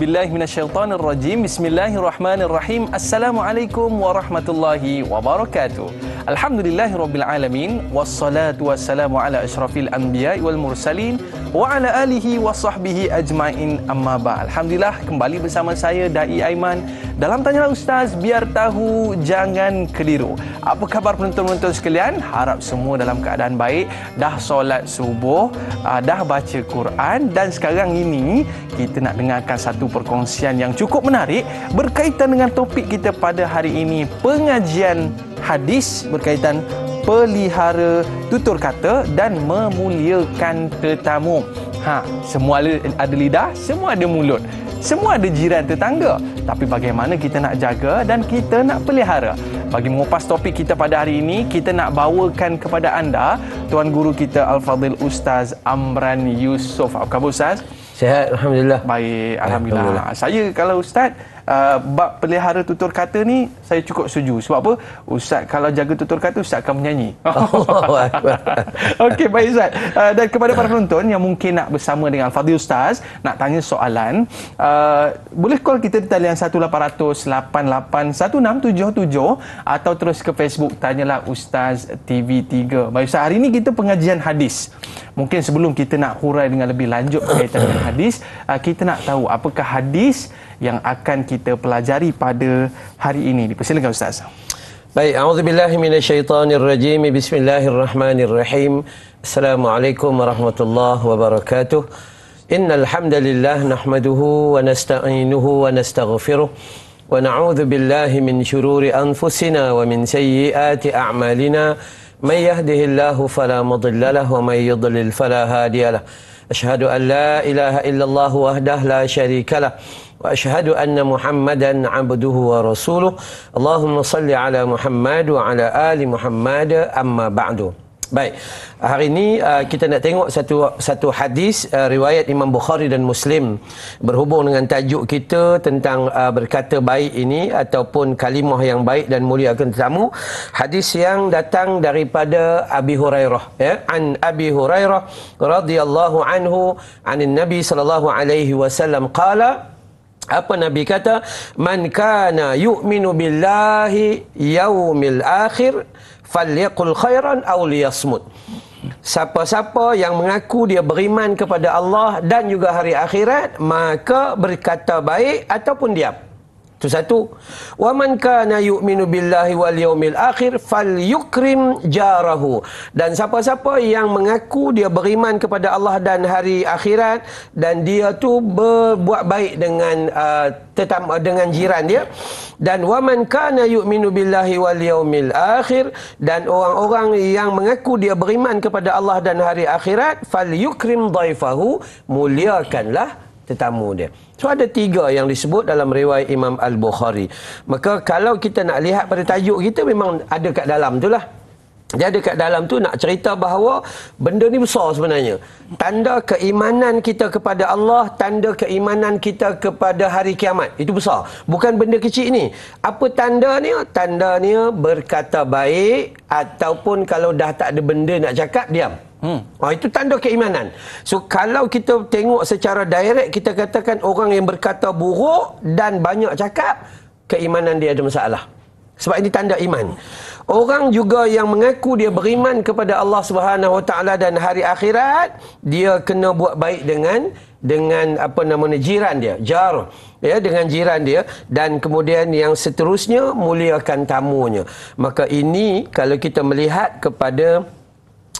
billahi minasyaitanir rajim. Bismillahirrahmanirrahim. Assalamualaikum warahmatullahi wabarakatuh. Alhamdulillahirabbil alamin wassalatu wassalamu ala asyrafil anbiya wal mursalin wa ala alihi wa sahbihi ajmain amma ba. Alhamdulillah kembali bersama saya Dai Aiman dalam tanya lah ustaz biar tahu jangan keliru. Apa khabar penonton-penonton sekalian? Harap semua dalam keadaan baik. Dah solat subuh, ah, dah baca Quran dan sekarang ini kita nak dengarkan satu perkongsian yang cukup menarik berkaitan dengan topik kita pada hari ini pengajian hadis berkaitan pelihara tutur kata dan memuliakan tetamu. Ha, semua ada lidah, semua ada mulut. Semua ada jiran tetangga. Tapi bagaimana kita nak jaga dan kita nak pelihara? Bagi mengupas topik kita pada hari ini, kita nak bawakan kepada anda tuan guru kita Al-Fadhil Ustaz Amran Yusof. Apa khabar Ustaz? Sehat, alhamdulillah. Baik, alhamdulillah. alhamdulillah. Saya kalau ustaz, Ah, bab pelihara tutur kata ni saya cukup setuju sebab apa ustaz kalau jaga tutur kata ustaz akan menyanyi oh, okey baik ustaz uh, dan kepada para penonton yang mungkin nak bersama dengan al-fadhil ustaz nak tanya soalan uh, boleh call kita di talian 1800 8816 atau terus ke Facebook tanyalah ustaz TV3 baik ustaz hari ini kita pengajian hadis mungkin sebelum kita nak hurai dengan lebih lanjut berkaitan dengan hadis kita nak tahu apakah hadis yang akan kita pelajari pada hari ini. Dipersilakan Ustaz. Baik, a'udzubillahi minasyaitonirrajim. Bismillahirrahmanirrahim. Assalamualaikum warahmatullahi wabarakatuh. Innal hamdalillah nahmaduhu wa nasta'inuhu wa nastaghfiruh wa na'udzu billahi min shururi anfusina wa min sayyiati a'malina may yahdihillahu fala mudilla lahu wa may yudlil fala hadiya Ashhadu an la ilaha illallah wahdahu la sharika wa وأشهد أن محمدا عبده rasuluh Allahumma صل ala Muhammadu ala ali Muhammadu amma بعد Baik, hari ini uh, kita nak tengok satu satu hadis uh, riwayat Imam Bukhari dan Muslim berhubung dengan tajuk kita tentang uh, berkata baik ini ataupun kalimah yang baik dan mulia akan tetamu. Hadis yang datang daripada Abi Hurairah ya, an Abi Hurairah radhiyallahu anhu an Nabi sallallahu alaihi wasallam qala apa nabi kata man kana yu'minu billahi yaumil akhir falyaqul khairan aw yasmud. Siapa-siapa yang mengaku dia beriman kepada Allah dan juga hari akhirat Maka berkata baik ataupun diam itu satu. Wa man kana yu'minu billahi wal yawmil akhir falyukrim jarahu. Dan siapa-siapa yang mengaku dia beriman kepada Allah dan hari akhirat dan dia tu berbuat baik dengan uh, tetam uh, dengan jiran dia dan waman kana yu'minu billahi wal yaumil akhir dan orang-orang yang mengaku dia beriman kepada Allah dan hari akhirat falyukrim daifahu muliakanlah tetamu dia. So ada tiga yang disebut dalam riwayat Imam Al-Bukhari. Maka kalau kita nak lihat pada tajuk kita memang ada kat dalam tu lah dia dekat dalam tu nak cerita bahawa benda ni besar sebenarnya. Tanda keimanan kita kepada Allah, tanda keimanan kita kepada hari kiamat. Itu besar. Bukan benda kecil ni. Apa tanda ni? Tanda ni berkata baik ataupun kalau dah tak ada benda nak cakap, diam. Hmm. Oh, itu tanda keimanan. So kalau kita tengok secara direct, kita katakan orang yang berkata buruk dan banyak cakap, keimanan dia ada masalah. Sebab ini tanda iman. Orang juga yang mengaku dia beriman kepada Allah Subhanahu Wa Taala dan hari akhirat, dia kena buat baik dengan dengan apa namanya jiran dia, jar ya dengan jiran dia dan kemudian yang seterusnya muliakan tamunya. Maka ini kalau kita melihat kepada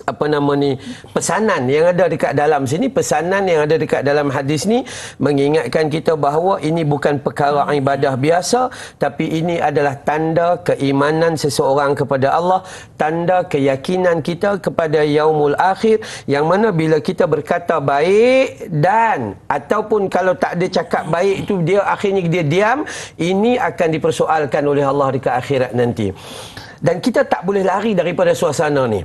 apa nama ni pesanan yang ada dekat dalam sini pesanan yang ada dekat dalam hadis ni mengingatkan kita bahawa ini bukan perkara ibadah biasa tapi ini adalah tanda keimanan seseorang kepada Allah tanda keyakinan kita kepada yaumul akhir yang mana bila kita berkata baik dan ataupun kalau tak ada cakap baik itu dia akhirnya dia diam ini akan dipersoalkan oleh Allah dekat akhirat nanti dan kita tak boleh lari daripada suasana ni.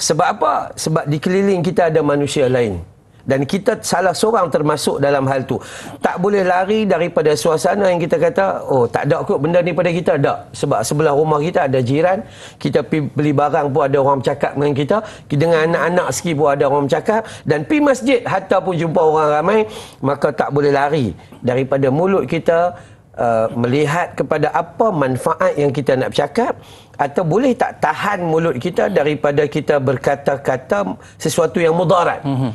Sebab apa? Sebab dikeliling kita ada manusia lain. Dan kita salah seorang termasuk dalam hal tu. Tak boleh lari daripada suasana yang kita kata, oh tak ada kot benda ni pada kita. Tak. Sebab sebelah rumah kita ada jiran. Kita pi beli barang pun ada orang cakap dengan kita. Dengan anak-anak sikit pun ada orang cakap. Dan pi masjid hatta pun jumpa orang ramai. Maka tak boleh lari daripada mulut kita uh, melihat kepada apa manfaat yang kita nak bercakap atau boleh tak tahan mulut kita daripada kita berkata-kata sesuatu yang mudarat. Mm-hmm.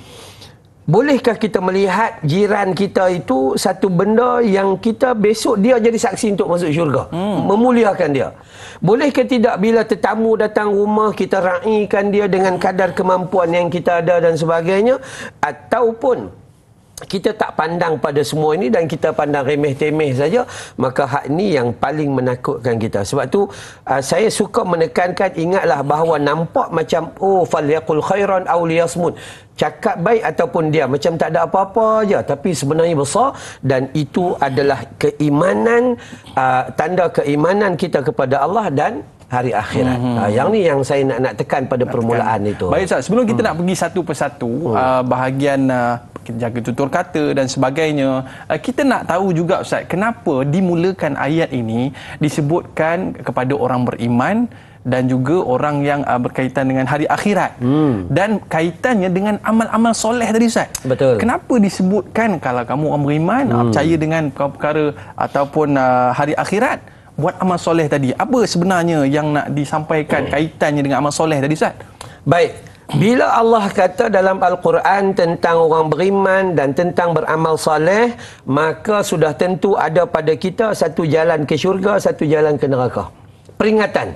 Bolehkah kita melihat jiran kita itu satu benda yang kita besok dia jadi saksi untuk masuk syurga? Hmm. Memuliakan dia. Bolehkah tidak bila tetamu datang rumah kita raikan dia dengan kadar kemampuan yang kita ada dan sebagainya? Ataupun kita tak pandang pada semua ini dan kita pandang remeh-temeh saja maka hak ini yang paling menakutkan kita sebab tu uh, saya suka menekankan ingatlah bahawa nampak macam oh falyakul khairan awliyasmun cakap baik ataupun dia macam tak ada apa-apa aja tapi sebenarnya besar dan itu adalah keimanan uh, tanda keimanan kita kepada Allah dan hari akhirat. Hmm. Uh, yang ni yang saya nak nak tekan pada nak permulaan tekan. itu. Baik Ustaz, sebelum kita hmm. nak pergi satu persatu hmm. uh, bahagian uh, jaga tutur kata dan sebagainya. Uh, kita nak tahu juga Ustaz, kenapa dimulakan ayat ini disebutkan kepada orang beriman dan juga orang yang uh, berkaitan dengan hari akhirat hmm. dan kaitannya dengan amal-amal soleh tadi Ustaz. Betul. Kenapa disebutkan kalau kamu orang beriman, hmm. percaya dengan perkara ataupun uh, hari akhirat, buat amal soleh tadi. Apa sebenarnya yang nak disampaikan hmm. kaitannya dengan amal soleh tadi Ustaz? Baik. Bila Allah kata dalam Al-Quran tentang orang beriman dan tentang beramal soleh, maka sudah tentu ada pada kita satu jalan ke syurga, satu jalan ke neraka. Peringatan.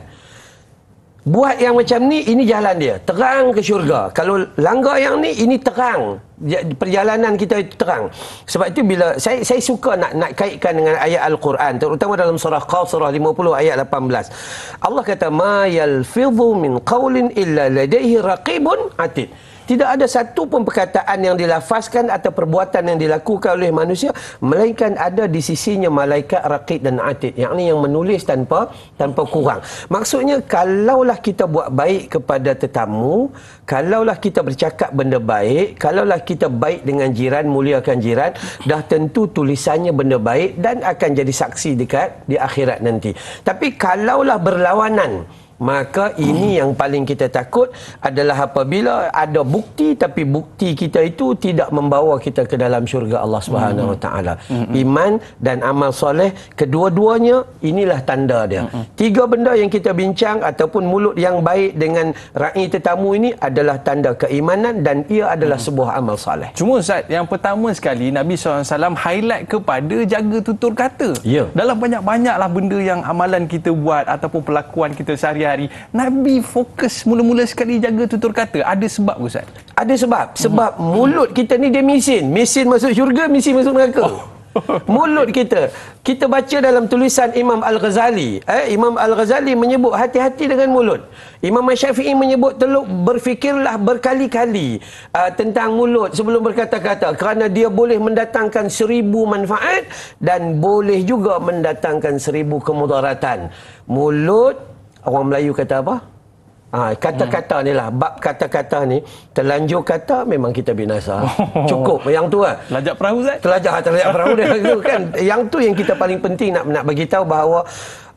Buat yang macam ni, ini jalan dia. Terang ke syurga. Kalau langgar yang ni, ini terang. Perjalanan kita itu terang. Sebab itu bila, saya saya suka nak nak kaitkan dengan ayat Al-Quran. Terutama dalam surah Qaw, surah 50, ayat 18. Allah kata, Ma yalfidhu min qawlin illa ladaihi raqibun atid tidak ada satu pun perkataan yang dilafazkan atau perbuatan yang dilakukan oleh manusia melainkan ada di sisinya malaikat raqib dan atid yang ini yang menulis tanpa tanpa kurang maksudnya kalaulah kita buat baik kepada tetamu kalaulah kita bercakap benda baik kalaulah kita baik dengan jiran muliakan jiran dah tentu tulisannya benda baik dan akan jadi saksi dekat di akhirat nanti tapi kalaulah berlawanan Maka ini hmm. yang paling kita takut adalah apabila ada bukti tapi bukti kita itu tidak membawa kita ke dalam syurga Allah Subhanahu hmm. Wa Taala. Hmm. Iman dan amal soleh kedua-duanya inilah tanda dia. Hmm. Tiga benda yang kita bincang ataupun mulut yang baik dengan rai tetamu ini adalah tanda keimanan dan ia adalah hmm. sebuah amal soleh. Cuma Ustaz, yang pertama sekali Nabi SAW highlight kepada jaga tutur kata. Yeah. Dalam banyak-banyaklah benda yang amalan kita buat ataupun pelakuan kita sehari hari-hari Nabi fokus mula-mula sekali jaga tutur kata ada sebab ke Ustaz? ada sebab sebab hmm. mulut kita ni dia mesin mesin masuk syurga mesin masuk neraka oh. mulut kita kita baca dalam tulisan Imam Al-Ghazali eh, Imam Al-Ghazali menyebut hati-hati dengan mulut Imam Syafi'i menyebut teluk berfikirlah berkali-kali uh, tentang mulut sebelum berkata-kata kerana dia boleh mendatangkan seribu manfaat dan boleh juga mendatangkan seribu kemudaratan mulut orang Melayu kata apa? Ha, kata-kata hmm. ni lah Bab kata-kata ni Terlanjur kata Memang kita binasa oh. Cukup Yang tu lah Telajak perahu Zat Telajak, telajak perahu dia kan? Yang tu yang kita paling penting Nak nak beritahu bahawa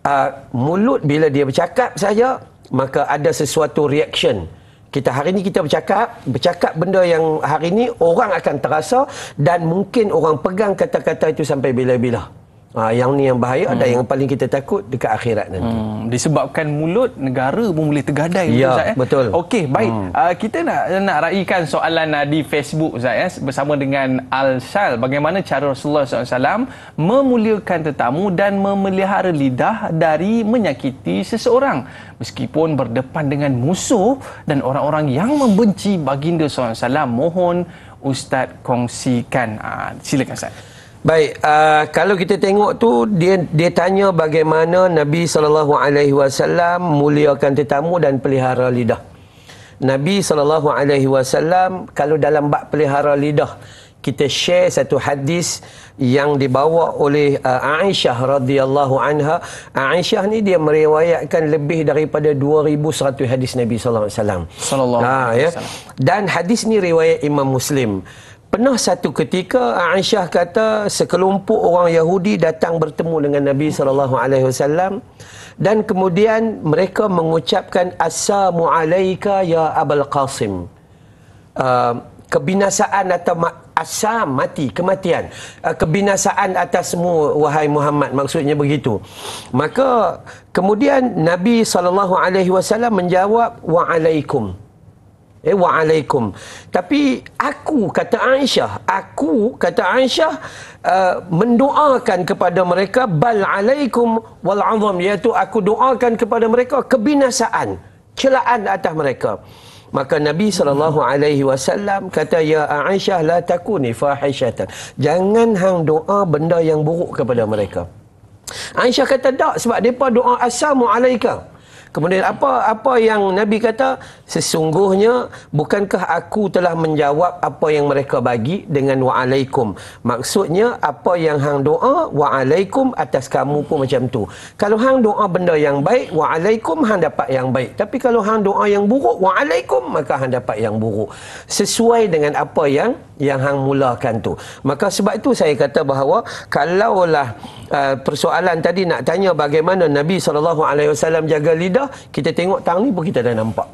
uh, Mulut bila dia bercakap saja Maka ada sesuatu reaction kita hari ni kita bercakap bercakap benda yang hari ni orang akan terasa dan mungkin orang pegang kata-kata itu sampai bila-bila. Ha, yang ni yang bahaya hmm. dan yang paling kita takut dekat akhirat nanti. Hmm. Disebabkan mulut negara pun boleh tergadai ya, Ustaz. eh? betul. Okey, baik. Hmm. Uh, kita nak nak raikan soalan uh, di Facebook Ustaz eh? bersama dengan Al-Shal. Bagaimana cara Rasulullah SAW memuliakan tetamu dan memelihara lidah dari menyakiti seseorang. Meskipun berdepan dengan musuh dan orang-orang yang membenci baginda SAW. Mohon Ustaz kongsikan. Uh, silakan Ustaz. Baik, uh, kalau kita tengok tu dia dia tanya bagaimana Nabi sallallahu alaihi wasallam muliakan tetamu dan pelihara lidah. Nabi sallallahu alaihi wasallam kalau dalam bab pelihara lidah kita share satu hadis yang dibawa oleh uh, Aisyah radhiyallahu anha. Aisyah ni dia meriwayatkan lebih daripada 2100 hadis Nabi sallallahu alaihi wasallam. Ha, ya. Dan hadis ni riwayat Imam Muslim. Pernah satu ketika Aisyah kata sekelompok orang Yahudi datang bertemu dengan Nabi sallallahu alaihi wasallam dan kemudian mereka mengucapkan assalamu alayka ya abul qasim. Uh, kebinasaan atau ma- asam mati kematian uh, kebinasaan atas semua wahai Muhammad maksudnya begitu maka kemudian Nabi sallallahu alaihi wasallam menjawab wa alaikum Eh, wa'alaikum. Tapi aku, kata Aisyah, aku, kata Aisyah, uh, mendoakan kepada mereka, bal'alaikum wal'azam, iaitu aku doakan kepada mereka kebinasaan, celaan atas mereka. Maka Nabi sallallahu alaihi wasallam kata ya Aisyah la takuni fahishatan. Jangan hang doa benda yang buruk kepada mereka. Aisyah kata tak sebab depa doa assalamu alaikum. Kemudian apa apa yang Nabi kata sesungguhnya bukankah aku telah menjawab apa yang mereka bagi dengan waalaikum. Maksudnya apa yang hang doa waalaikum atas kamu pun macam tu. Kalau hang doa benda yang baik waalaikum hang dapat yang baik. Tapi kalau hang doa yang buruk waalaikum maka hang dapat yang buruk. Sesuai dengan apa yang yang hang mulakan tu. Maka sebab itu saya kata bahawa kalaulah uh, persoalan tadi nak tanya bagaimana Nabi SAW jaga lidah kita, kita tengok tang ni pun kita dah nampak.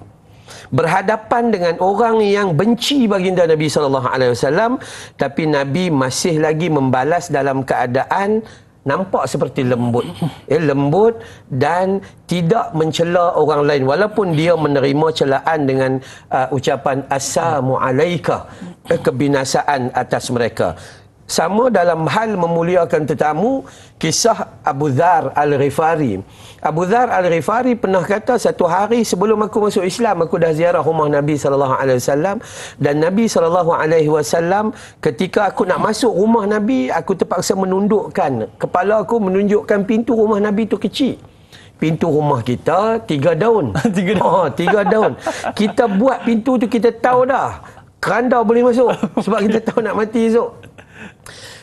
Berhadapan dengan orang yang benci baginda Nabi sallallahu alaihi wasallam tapi Nabi masih lagi membalas dalam keadaan nampak seperti lembut. Eh lembut dan tidak mencela orang lain walaupun dia menerima celaan dengan uh, ucapan assalamu alayka eh, kebinasaan atas mereka sama dalam hal memuliakan tetamu kisah Abu Dhar Al-Ghifari. Abu Dhar Al-Ghifari pernah kata satu hari sebelum aku masuk Islam aku dah ziarah rumah Nabi sallallahu alaihi wasallam dan Nabi sallallahu alaihi wasallam ketika aku nak masuk rumah Nabi aku terpaksa menundukkan kepala aku menunjukkan pintu rumah Nabi itu kecil. Pintu rumah kita tiga daun. tiga daun. Ha, tiga daun. kita buat pintu tu kita tahu dah. Keranda boleh masuk sebab kita tahu nak mati esok.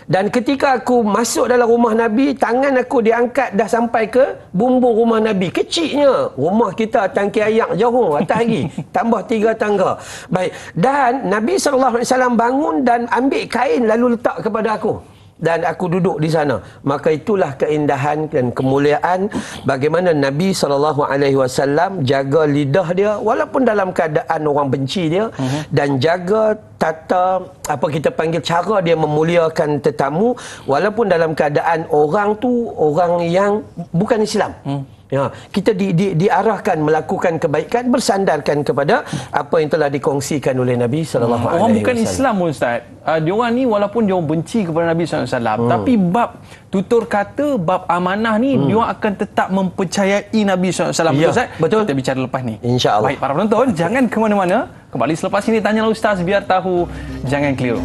Dan ketika aku masuk dalam rumah Nabi, tangan aku diangkat dah sampai ke bumbung rumah Nabi. Keciknya rumah kita tangki ayak jauh atas lagi. Tambah tiga tangga. Baik. Dan Nabi SAW bangun dan ambil kain lalu letak kepada aku dan aku duduk di sana maka itulah keindahan dan kemuliaan bagaimana Nabi sallallahu alaihi wasallam jaga lidah dia walaupun dalam keadaan orang benci dia uh-huh. dan jaga tata apa kita panggil cara dia memuliakan tetamu walaupun dalam keadaan orang tu orang yang bukan Islam uh-huh. Ya, kita di, di, diarahkan melakukan kebaikan bersandarkan kepada apa yang telah dikongsikan oleh Nabi sallallahu hmm. alaihi wasallam. Bukan Islam ustaz. Uh, ah, diorang ni walaupun diorang benci kepada Nabi sallallahu alaihi wasallam, hmm. tapi bab tutur kata, bab amanah ni hmm. diorang akan tetap mempercayai Nabi sallallahu alaihi wasallam. Ya, ustaz, betul. Kita bicara lepas ni. Insya-Allah. Baik para penonton, jangan ke mana-mana. Kembali selepas ini tanyalah ustaz biar tahu jangan keliru.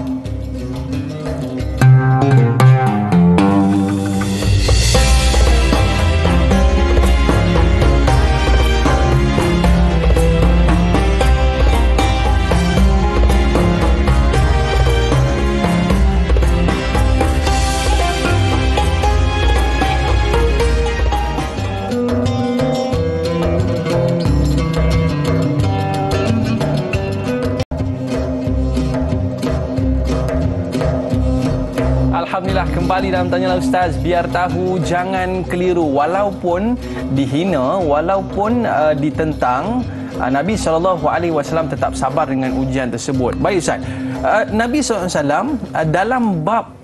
Ali dalam tanyalah ustaz biar tahu jangan keliru walaupun dihina walaupun uh, ditentang uh, Nabi sallallahu alaihi wasallam tetap sabar dengan ujian tersebut. Baik ustaz. Uh, Nabi sallallahu alaihi wasallam uh, dalam bab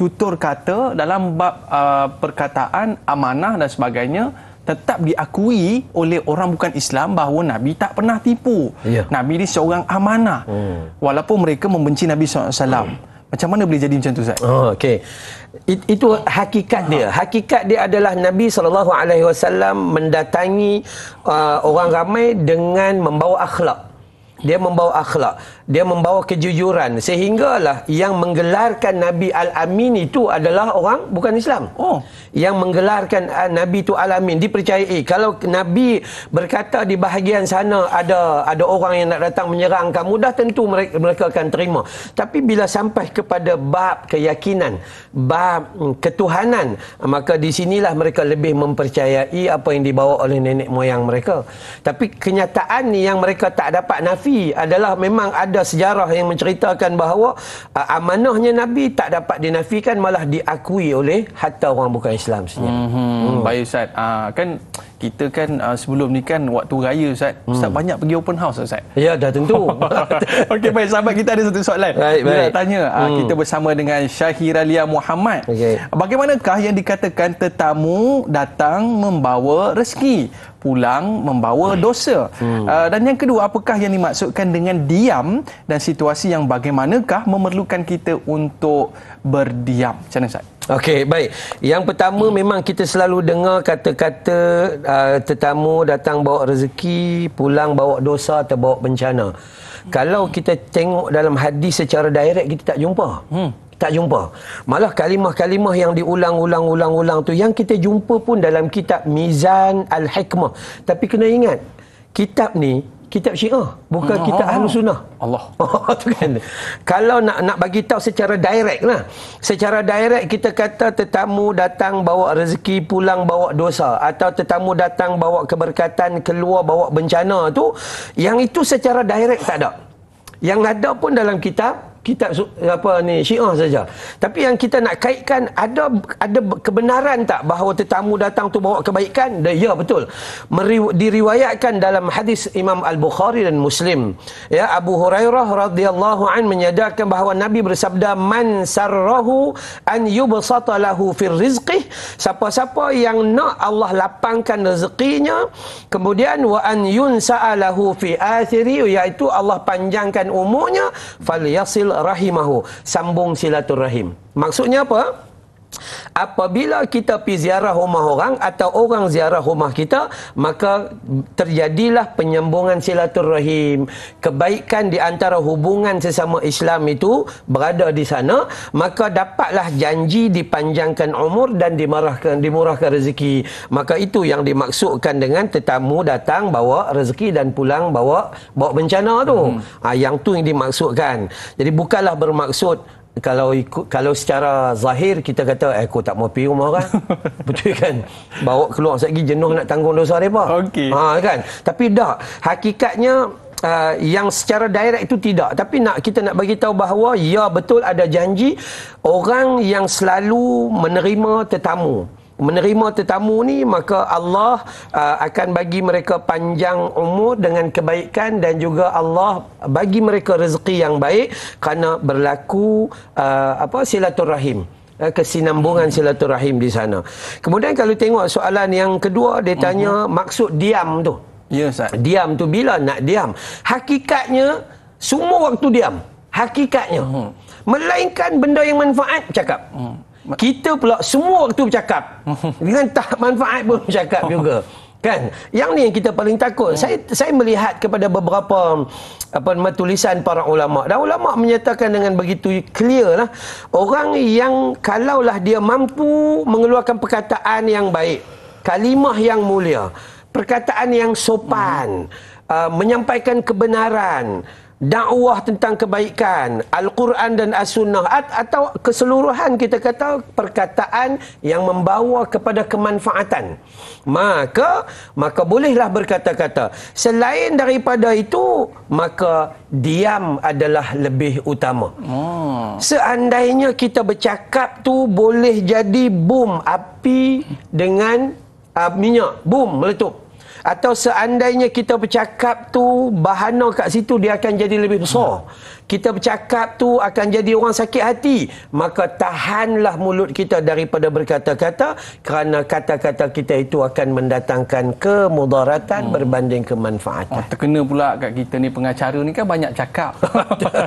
tutur kata dalam bab uh, perkataan amanah dan sebagainya tetap diakui oleh orang bukan Islam bahawa Nabi tak pernah tipu. Yeah. Nabi ni seorang amanah. Hmm. Walaupun mereka membenci Nabi sallallahu alaihi wasallam. Hmm. Macam mana boleh jadi macam tu Ustaz? Oh, okay. It, itu hakikat dia. Hakikat dia adalah Nabi saw mendatangi uh, orang ramai dengan membawa akhlak. Dia membawa akhlak dia membawa kejujuran sehinggalah yang menggelarkan Nabi Al-Amin itu adalah orang bukan Islam. Oh. Yang menggelarkan eh, Nabi itu Al-Amin dipercayai. Kalau Nabi berkata di bahagian sana ada ada orang yang nak datang menyerang kamu dah tentu mereka, mereka akan terima. Tapi bila sampai kepada bab keyakinan, bab hmm, ketuhanan, maka di sinilah mereka lebih mempercayai apa yang dibawa oleh nenek moyang mereka. Tapi kenyataan yang mereka tak dapat nafi adalah memang ada ada sejarah yang menceritakan bahawa uh, amanahnya Nabi tak dapat dinafikan malah diakui oleh hatta orang bukan Islam sebenarnya. Mm -hmm. hmm. Baik Ustaz, uh, kan kita kan uh, sebelum ni kan waktu raya Ustaz, hmm. Ustaz banyak pergi open house Ustaz. Ya, dah tentu. Okey, baik sahabat kita ada satu soalan. Baik, baik. Nak tanya ah, hmm. uh, kita bersama dengan Syahir Lia Muhammad. Okay. Bagaimanakah yang dikatakan tetamu datang membawa rezeki, pulang membawa dosa? Hmm. Uh, dan yang kedua, apakah yang dimaksudkan dengan diam dan situasi yang bagaimanakah memerlukan kita untuk berdiam. Macam mana Ustaz? Okey, baik. Yang pertama hmm. memang kita selalu dengar kata-kata uh, tetamu datang bawa rezeki, pulang bawa dosa atau bawa bencana. Hmm. Kalau kita tengok dalam hadis secara direct kita tak jumpa. Hmm. Tak jumpa. Malah kalimah-kalimah yang diulang-ulang-ulang-ulang tu yang kita jumpa pun dalam kitab Mizan Al-Hikmah. Tapi kena ingat, kitab ni kitab syiah bukan Allah. kitab ahlu sunnah Allah tu kan kalau nak nak bagi tahu secara direct lah secara direct kita kata tetamu datang bawa rezeki pulang bawa dosa atau tetamu datang bawa keberkatan keluar bawa bencana tu yang itu secara direct tak ada yang ada pun dalam kitab kitab apa ni syiah saja tapi yang kita nak kaitkan ada ada kebenaran tak bahawa tetamu datang tu bawa kebaikan ya betul diriwayatkan dalam hadis Imam Al-Bukhari dan Muslim ya Abu Hurairah radhiyallahu an menyatakan bahawa Nabi bersabda man sarrahu an yubsata lahu fir rizqi siapa-siapa yang nak Allah lapangkan rezekinya kemudian wa an yunsa'alahu fi athiri iaitu Allah panjangkan umurnya falyasil rahimahu sambung silaturahim maksudnya apa Apabila kita pergi ziarah rumah orang atau orang ziarah rumah kita, maka terjadilah penyambungan silaturahim. Kebaikan di antara hubungan sesama Islam itu berada di sana, maka dapatlah janji dipanjangkan umur dan dimurahkan, dimurahkan rezeki. Maka itu yang dimaksudkan dengan tetamu datang bawa rezeki dan pulang bawa bawa bencana tu. Hmm. Ha, yang tu yang dimaksudkan. Jadi bukanlah bermaksud kalau ikut kalau secara zahir kita kata eh, aku tak mau pergi rumah kan betul kan bawa keluar sekejap lagi jenuh nak tanggung dosa mereka okay. ha, kan tapi dah hakikatnya Uh, yang secara direct itu tidak tapi nak kita nak bagi tahu bahawa ya betul ada janji orang yang selalu menerima tetamu menerima tetamu ni maka Allah uh, akan bagi mereka panjang umur dengan kebaikan dan juga Allah bagi mereka rezeki yang baik kerana berlaku uh, apa silaturahim uh, kesinambungan silaturahim di sana. Kemudian kalau tengok soalan yang kedua dia tanya uh-huh. maksud diam tu. Ya Ustaz. Diam tu bila nak diam? Hakikatnya semua waktu diam. Hakikatnya. Uh-huh. Melainkan benda yang manfaat cakap. Uh-huh kita pula semua waktu bercakap dengan tak manfaat pun bercakap juga kan yang ni yang kita paling takut hmm. saya saya melihat kepada beberapa apa nama tulisan para ulama dan ulama menyatakan dengan begitu clear lah orang yang kalaulah dia mampu mengeluarkan perkataan yang baik kalimah yang mulia perkataan yang sopan hmm. uh, menyampaikan kebenaran dakwah tentang kebaikan Al-Quran dan As-Sunnah atau keseluruhan kita kata perkataan yang membawa kepada kemanfaatan maka maka bolehlah berkata-kata selain daripada itu maka diam adalah lebih utama hmm. seandainya kita bercakap tu boleh jadi boom api dengan uh, minyak boom meletup atau seandainya kita bercakap tu bahana kat situ dia akan jadi lebih besar. Hmm. Kita bercakap tu akan jadi orang sakit hati. Maka tahanlah mulut kita daripada berkata-kata kerana kata-kata kita itu akan mendatangkan kemudaratan hmm. berbanding kemanfaatan. Oh, terkena pula kat kita ni pengacara ni kan banyak cakap.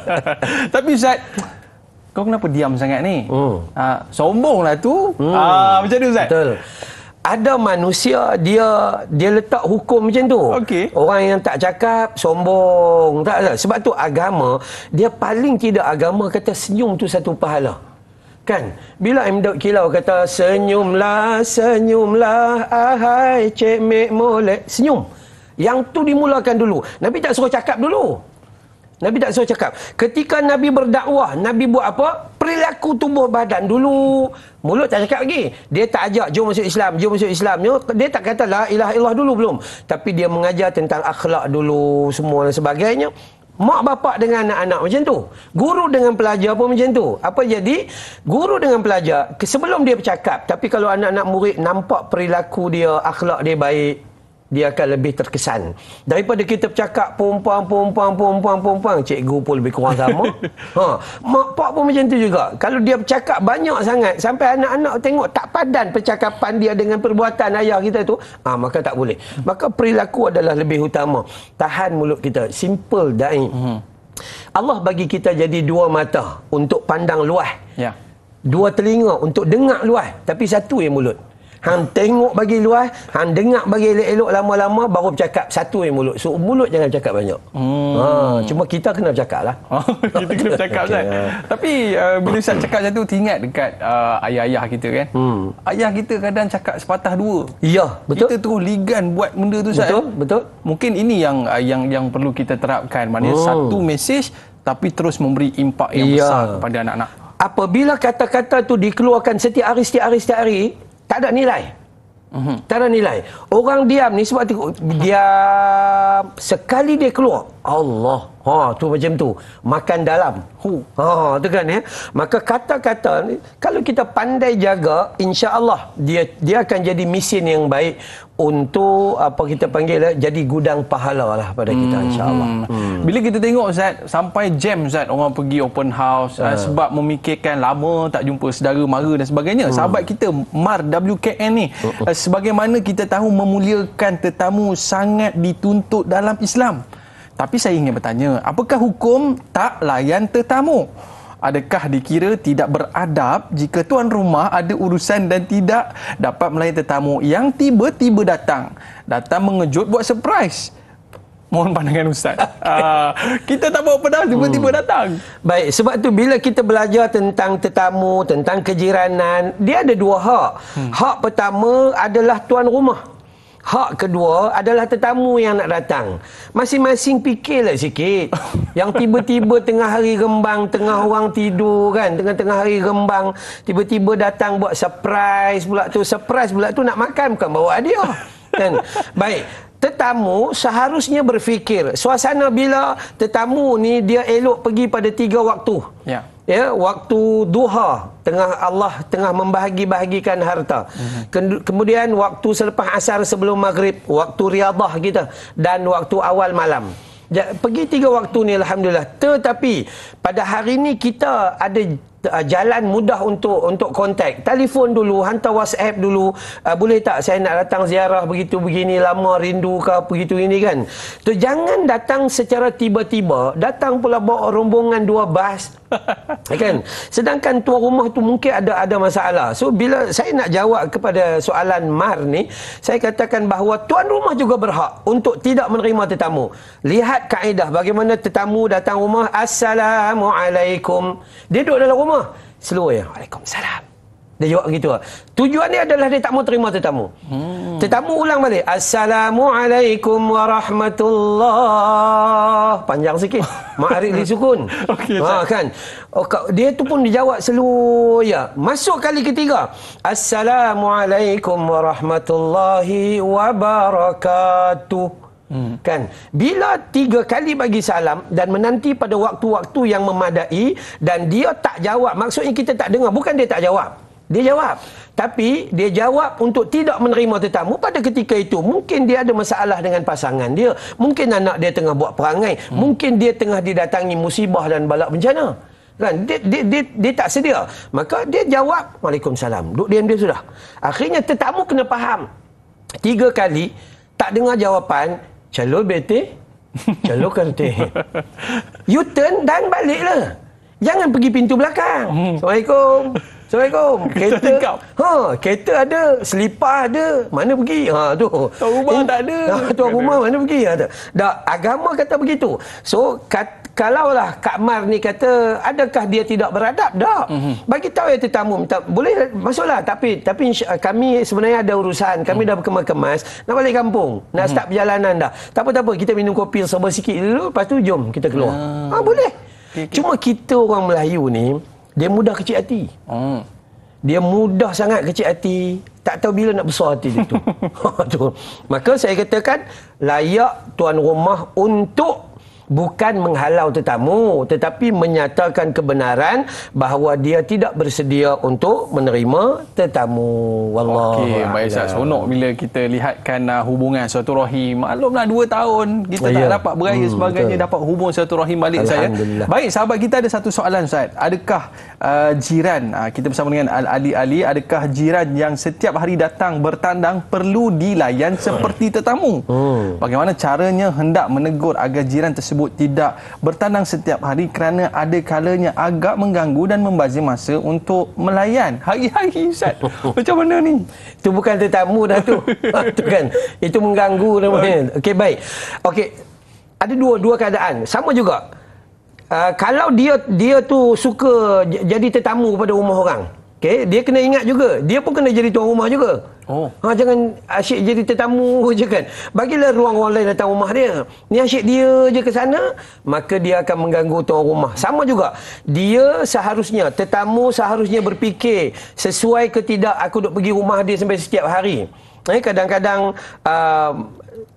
Tapi Ustaz kau kenapa diam sangat ni? Hmm. Ha, sombonglah tu. Hmm. Ha, macam ni Ustaz. Betul ada manusia dia dia letak hukum macam tu. Okay. Orang yang tak cakap sombong. Tak, tak sebab tu agama dia paling tidak agama kata senyum tu satu pahala. Kan? Bila M. Dok Kilau kata senyumlah senyumlah ahai cik mek molek senyum. Yang tu dimulakan dulu. Nabi tak suruh cakap dulu. Nabi tak suruh cakap. Ketika Nabi berdakwah, Nabi buat apa? Perilaku tubuh badan dulu. Mulut tak cakap lagi. Dia tak ajak jom masuk Islam, jom masuk Islam. Dia tak kata la ilah illah dulu belum. Tapi dia mengajar tentang akhlak dulu semua dan sebagainya. Mak bapak dengan anak-anak macam tu. Guru dengan pelajar pun macam tu. Apa jadi? Guru dengan pelajar, sebelum dia bercakap, tapi kalau anak-anak murid nampak perilaku dia, akhlak dia baik, dia akan lebih terkesan daripada kita bercakap perempuan perempuan perempuan perempuan cikgu pun lebih kurang sama ha mak pak pun macam tu juga kalau dia bercakap banyak sangat sampai anak-anak tengok tak padan percakapan dia dengan perbuatan ayah kita tu ha maka tak boleh maka perilaku adalah lebih utama tahan mulut kita simple daim hmm. Allah bagi kita jadi dua mata untuk pandang luah, ya dua telinga untuk dengar luah, tapi satu yang mulut Hang tengok bagi luas, hang dengar bagi elok-elok lama-lama baru bercakap satu yang mulut. So mulut jangan cakap banyak. Hmm. Ha, cuma kita kena bercakap lah. Oh, kita kena bercakap kan. Ha. Tapi uh, bila saya cakap satu teringat dekat uh, ayah-ayah kita kan. Hmm. Ayah kita kadang cakap sepatah dua. Ya, betul. Kita terus ligan buat benda tu Ustaz. Betul, sahaja. betul. Mungkin ini yang uh, yang yang perlu kita terapkan. Maknanya hmm. satu mesej tapi terus memberi impak yang ya. besar kepada anak-anak. Apabila kata-kata tu dikeluarkan setiap hari setiap hari setiap hari, tak ada nilai. mm Tak ada nilai. Orang diam ni sebab tengok dia sekali dia keluar. Allah. Ha tu macam tu. Makan dalam. Hu. Ha, tu kan ya. Maka kata-kata ni kalau kita pandai jaga insya-Allah dia dia akan jadi mesin yang baik untuk apa kita panggil eh, jadi gudang pahala lah pada kita hmm. insyaAllah hmm, hmm. hmm. bila kita tengok Zat sampai jam Zat orang pergi open house uh. sebab memikirkan lama tak jumpa sedara mara dan sebagainya hmm. sahabat kita Mar WKN ni uh. sebagaimana kita tahu memuliakan tetamu sangat dituntut dalam Islam tapi saya ingin bertanya apakah hukum tak layan tetamu adakah dikira tidak beradab jika tuan rumah ada urusan dan tidak dapat melayan tetamu yang tiba-tiba datang datang mengejut buat surprise mohon pandangan ustaz okay. uh, ah, kita tak bawa pedas tiba-tiba hmm. datang baik sebab tu bila kita belajar tentang tetamu tentang kejiranan dia ada dua hak hmm. hak pertama adalah tuan rumah Hak kedua adalah tetamu yang nak datang. Masing-masing fikirlah sikit. Yang tiba-tiba tengah hari rembang, tengah orang tidur kan, tengah-tengah hari rembang, tiba-tiba datang buat surprise pula tu. Surprise pula tu nak makan bukan bawa hadiah. Kan? Baik. Tetamu seharusnya berfikir suasana bila tetamu ni dia elok pergi pada tiga waktu. Ya. Ya, waktu duha, tengah Allah tengah membahagi-bahagikan harta. Mhm. Kemudian waktu selepas asar sebelum maghrib, waktu riadah kita dan waktu awal malam. Pergi tiga waktu ni alhamdulillah. Tetapi pada hari ni kita ada eh, jalan mudah untuk untuk kontak. Telefon dulu, hantar WhatsApp dulu. Uh, boleh tak saya nak datang ziarah begitu begini lama rindu ke begitu ini kan. Tu jangan datang secara tiba-tiba, datang pula bawa rombongan dua bas, Eh, kan sedangkan tuan rumah tu mungkin ada ada masalah so bila saya nak jawab kepada soalan mar ni saya katakan bahawa tuan rumah juga berhak untuk tidak menerima tetamu lihat kaedah bagaimana tetamu datang rumah assalamualaikum dia duduk dalam rumah seluruh ya waalaikumsalam dia jawab begitu. Tujuan dia adalah dia tak mau terima tetamu. Hmm. Tetamu ulang balik. Assalamualaikum warahmatullahi. Panjang sikit. Ma'arif di sukun. Okay, ha, kan? Oh, dia tu pun dijawab seluruh. Ya. Masuk kali ketiga. Assalamualaikum warahmatullahi wabarakatuh. Hmm. Kan? Bila tiga kali bagi salam dan menanti pada waktu-waktu yang memadai dan dia tak jawab. Maksudnya kita tak dengar. Bukan dia tak jawab. Dia jawab. Tapi dia jawab untuk tidak menerima tetamu pada ketika itu. Mungkin dia ada masalah dengan pasangan dia. Mungkin anak dia tengah buat perangai. Hmm. Mungkin dia tengah didatangi musibah dan balak bencana. Kan? Dia, dia, dia, dia tak sedia. Maka dia jawab, Waalaikumsalam. Duduk diam dia sudah. Akhirnya tetamu kena faham. Tiga kali, tak dengar jawapan, celur bete, celur kerti. U-turn dan baliklah. Jangan pergi pintu belakang. Hmm. Assalamualaikum. Assalamualaikum. Kereta kau. Ha, kereta ada, selipar ada. Mana pergi? Ha tu. Tuan rumah In, tak ada. Ha, tuan rumah mana pergi? Ha tu. Dah agama kata begitu. So kat kalau Kak Mar ni kata adakah dia tidak beradab dah mm-hmm. bagi tahu ya tetamu minta, boleh masuklah tapi tapi kami sebenarnya ada urusan kami mm-hmm. dah berkemas-kemas nak balik kampung nak mm-hmm. start perjalanan dah tak apa tak apa kita minum kopi sama sikit dulu lepas tu jom kita keluar ah, ah boleh okay, okay. cuma kita orang Melayu ni dia mudah kecil hati. Hmm. Dia mudah sangat kecil hati. Tak tahu bila nak besar hati dia tu. Maka saya katakan layak tuan rumah untuk bukan menghalau tetamu tetapi menyatakan kebenaran bahawa dia tidak bersedia untuk menerima tetamu wallah okey baik Ustaz seronok bila kita lihatkan uh, hubungan satu rahim maklumlah dua tahun kita oh, tak ya. dapat beraya hmm, sebagainya betul. dapat hubung satu rahim balik saya baik sahabat kita ada satu soalan Ustaz adakah uh, jiran uh, kita bersama dengan Al Ali Ali adakah jiran yang setiap hari datang bertandang perlu dilayan seperti tetamu hmm. bagaimana caranya hendak menegur agar jiran tersebut tersebut tidak bertandang setiap hari kerana ada kalanya agak mengganggu dan membazir masa untuk melayan hari-hari Ustaz macam mana ni itu bukan tetamu dah tu itu ah, kan itu mengganggu namanya okey baik okey ada dua dua keadaan sama juga uh, kalau dia dia tu suka jadi tetamu kepada rumah orang Okay, dia kena ingat juga. Dia pun kena jadi tuan rumah juga. Oh. Ha, jangan asyik jadi tetamu je kan. Bagilah ruang orang lain datang rumah dia. Ni asyik dia je ke sana, maka dia akan mengganggu tuan rumah. Sama juga. Dia seharusnya, tetamu seharusnya berfikir sesuai ke tidak aku duduk pergi rumah dia sampai setiap hari. Eh, kadang-kadang uh,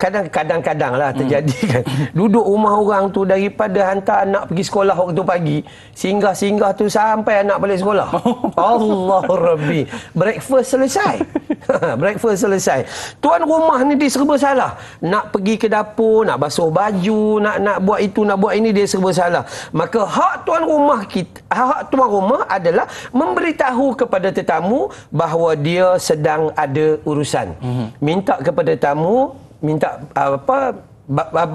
kadang-kadang kadang lah terjadi hmm. kan. Duduk rumah orang tu daripada hantar anak pergi sekolah waktu pagi, singgah-singgah tu sampai anak balik sekolah. Allah Rabbi. Breakfast selesai. Breakfast selesai. Tuan rumah ni dia serba salah. Nak pergi ke dapur, nak basuh baju, nak nak buat itu, nak buat ini, dia serba salah. Maka hak tuan rumah kita, hak tuan rumah adalah memberitahu kepada tetamu bahawa dia sedang ada urusan. Hmm. Minta kepada tetamu minta apa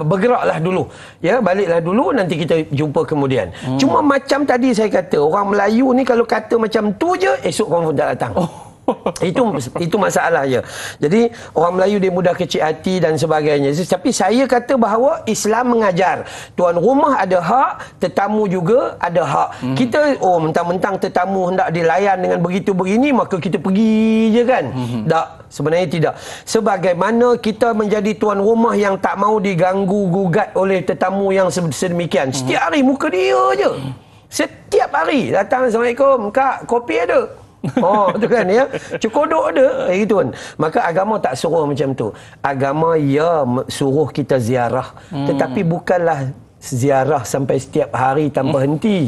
bergeraklah dulu ya baliklah dulu nanti kita jumpa kemudian hmm. cuma macam tadi saya kata orang Melayu ni kalau kata macam tu je esok confirm tak datang oh. itu itu masalah je. Jadi orang Melayu dia mudah kecil hati dan sebagainya. Tapi saya kata bahawa Islam mengajar tuan rumah ada hak, tetamu juga ada hak. Hmm. Kita oh mentang-mentang tetamu hendak dilayan dengan begitu begini maka kita pergi je kan. Hmm. Tak sebenarnya tidak. Sebagaimana kita menjadi tuan rumah yang tak mau diganggu gugat oleh tetamu yang sedemikian. Hmm. Setiap hari muka dia je. Hmm. Setiap hari datang Assalamualaikum, Kak, kopi ada? Oh, tu kan ya. Cukodok dia. Eh, gitu kan. Maka agama tak suruh macam tu. Agama ya suruh kita ziarah. Hmm. Tetapi bukanlah ziarah sampai setiap hari tanpa hmm. henti.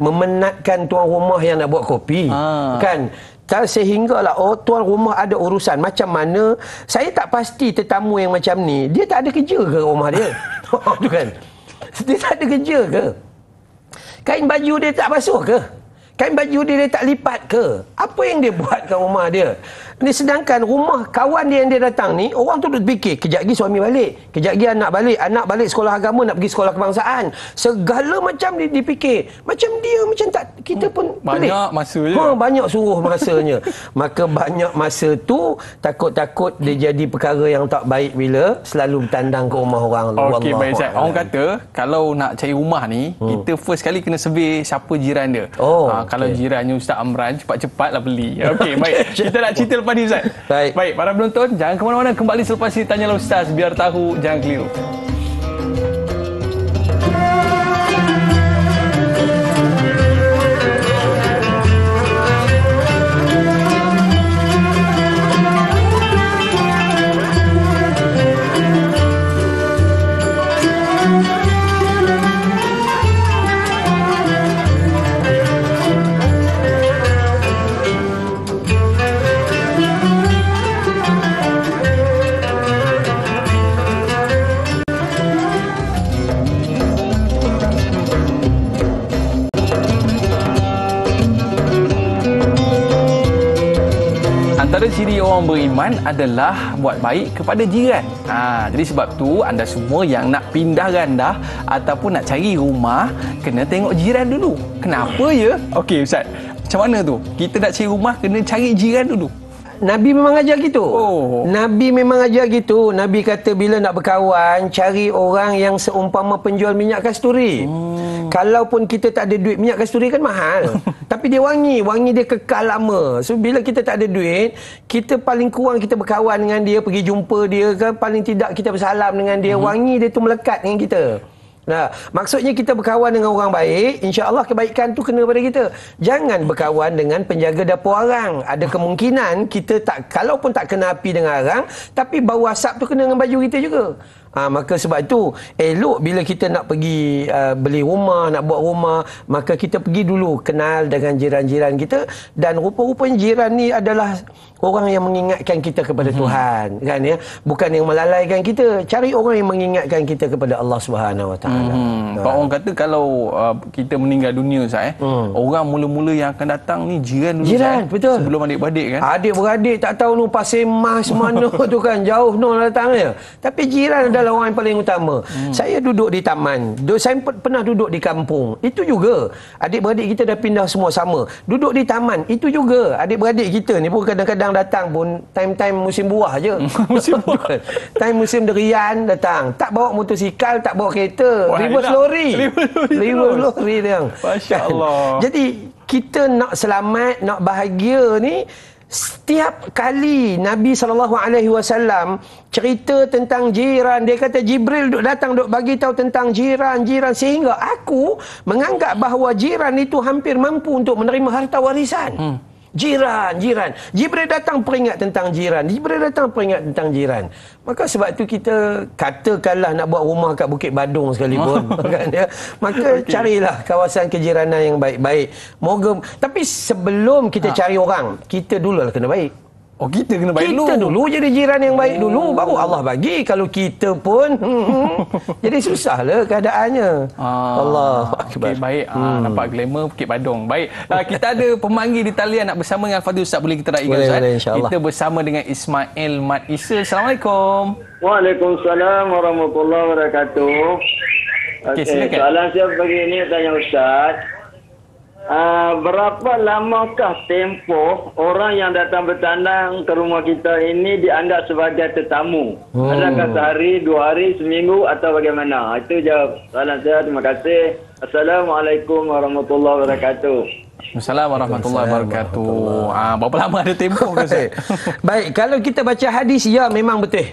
Memenatkan tuan rumah yang nak buat kopi. Ha. Kan? Tak lah. oh tuan rumah ada urusan macam mana saya tak pasti tetamu yang macam ni dia tak ada kerja ke rumah dia oh, tu kan dia tak ada kerja ke kain baju dia tak basuh ke Kain baju dia, dia tak lipat ke? Apa yang dia buat kat rumah dia? Ni sedangkan rumah kawan dia yang dia datang ni, orang tu duduk fikir, kejap lagi suami balik, kejap lagi anak balik, anak balik sekolah agama, nak pergi sekolah kebangsaan. Segala macam dia dipikir. Macam dia macam tak, kita pun Banyak pelik. masa je. Ha, banyak suruh masanya. Maka banyak masa tu, takut-takut dia jadi perkara yang tak baik bila selalu bertandang ke rumah orang. Okey, baik Zat. Orang kata, kalau nak cari rumah ni, hmm. kita first kali kena survey siapa jiran dia. Oh, ha, kalau okay. jirannya Ustaz Amran, cepat cepat lah beli. Okey, okay. baik. Kita nak cerita depan ni Ustaz. Baik. Baik, para penonton jangan ke mana-mana kembali selepas ini tanya Ustaz biar tahu jangan keliru. orang beriman adalah buat baik kepada jiran. Ha, jadi sebab tu anda semua yang nak pindah ganda ataupun nak cari rumah, kena tengok jiran dulu. Kenapa ya? Okey Ustaz, macam mana tu? Kita nak cari rumah, kena cari jiran dulu. Nabi memang ajar gitu. Oh. Nabi memang ajar gitu. Nabi kata bila nak berkawan, cari orang yang seumpama penjual minyak kasturi. Hmm. Kalau pun kita tak ada duit minyak kasturi kan mahal. Tapi dia wangi, wangi dia kekal lama. So bila kita tak ada duit, kita paling kurang kita berkawan dengan dia, pergi jumpa dia kan, paling tidak kita bersalam dengan dia, mhm. wangi dia tu melekat dengan kita. Nah, maksudnya kita berkawan dengan orang baik, insya-Allah kebaikan tu kena pada kita. Jangan berkawan dengan penjaga dapur orang. Ada kemungkinan kita tak kalaupun tak kena api dengan orang, tapi bau asap tu kena dengan baju kita juga. Ha, maka sebab itu elok bila kita nak pergi uh, beli rumah, nak buat rumah, maka kita pergi dulu kenal dengan jiran-jiran kita dan rupa-rupanya jiran ni adalah orang yang mengingatkan kita kepada hmm. Tuhan kan ya bukan yang melalaikan kita cari orang yang mengingatkan kita kepada Allah Subhanahu Wa Taala mhm. ha. orang kata kalau uh, kita meninggal dunia saya eh hmm. orang mula-mula yang akan datang ni jiran dulu jiran, sah, eh, betul. sebelum adik-beradik kan adik-beradik tak tahu nu pasir mas mana tu kan jauh nu datangnya tapi jiran adalah orang yang paling utama hmm. saya duduk di taman saya pernah duduk di kampung itu juga adik-beradik kita dah pindah semua sama duduk di taman itu juga adik-beradik kita ni pun kadang-kadang datang pun time-time musim buah je. musim buah. time musim derian datang. Tak bawa motosikal, tak bawa kereta. Wah, reverse lah. lori. Reverse lori dia. Masya-Allah. Jadi kita nak selamat, nak bahagia ni setiap kali Nabi saw cerita tentang jiran dia kata Jibril duk datang duk bagi tahu tentang jiran jiran sehingga aku menganggap oh. bahawa jiran itu hampir mampu untuk menerima harta warisan. Hmm jiran, jiran. Jibril datang peringat tentang jiran. Jibril datang peringat tentang jiran. Maka sebab tu kita katakanlah nak buat rumah kat Bukit Badung sekali pun. kan, ya? Maka okay. carilah kawasan kejiranan yang baik-baik. Moga, tapi sebelum kita ha. cari orang, kita dululah kena baik. Oh kita kena baik kita dulu. Kita dulu jadi jiran yang baik oh. dulu baru Allah bagi kalau kita pun. Hmm, hmm, jadi susahlah keadaannya. Ah. Allah. Okey baik. Ah, hmm. Ah, nampak glamour Bukit Padong. Baik. Ah, kita ada pemanggil di talian nak bersama dengan Fadil Ustaz boleh kita raikan Ustaz. Kita bersama dengan Ismail Mat Isa. Assalamualaikum. Waalaikumsalam warahmatullahi wabarakatuh. Okey, okay, silakan. Soalan siapa pagi ini tanya Ustaz. Ah, berapa lamakah tempoh orang yang datang bertandang ke rumah kita ini dianggap sebagai tetamu? Oh. Adakah sehari, dua hari, seminggu atau bagaimana? Itu jawab soalan saya. Terima kasih. Assalamualaikum warahmatullahi wabarakatuh. Assalamualaikum warahmatullahi wabarakatuh. Ah, berapa lama ada tempoh ke saya? Baik, kalau kita baca hadis, ya memang betul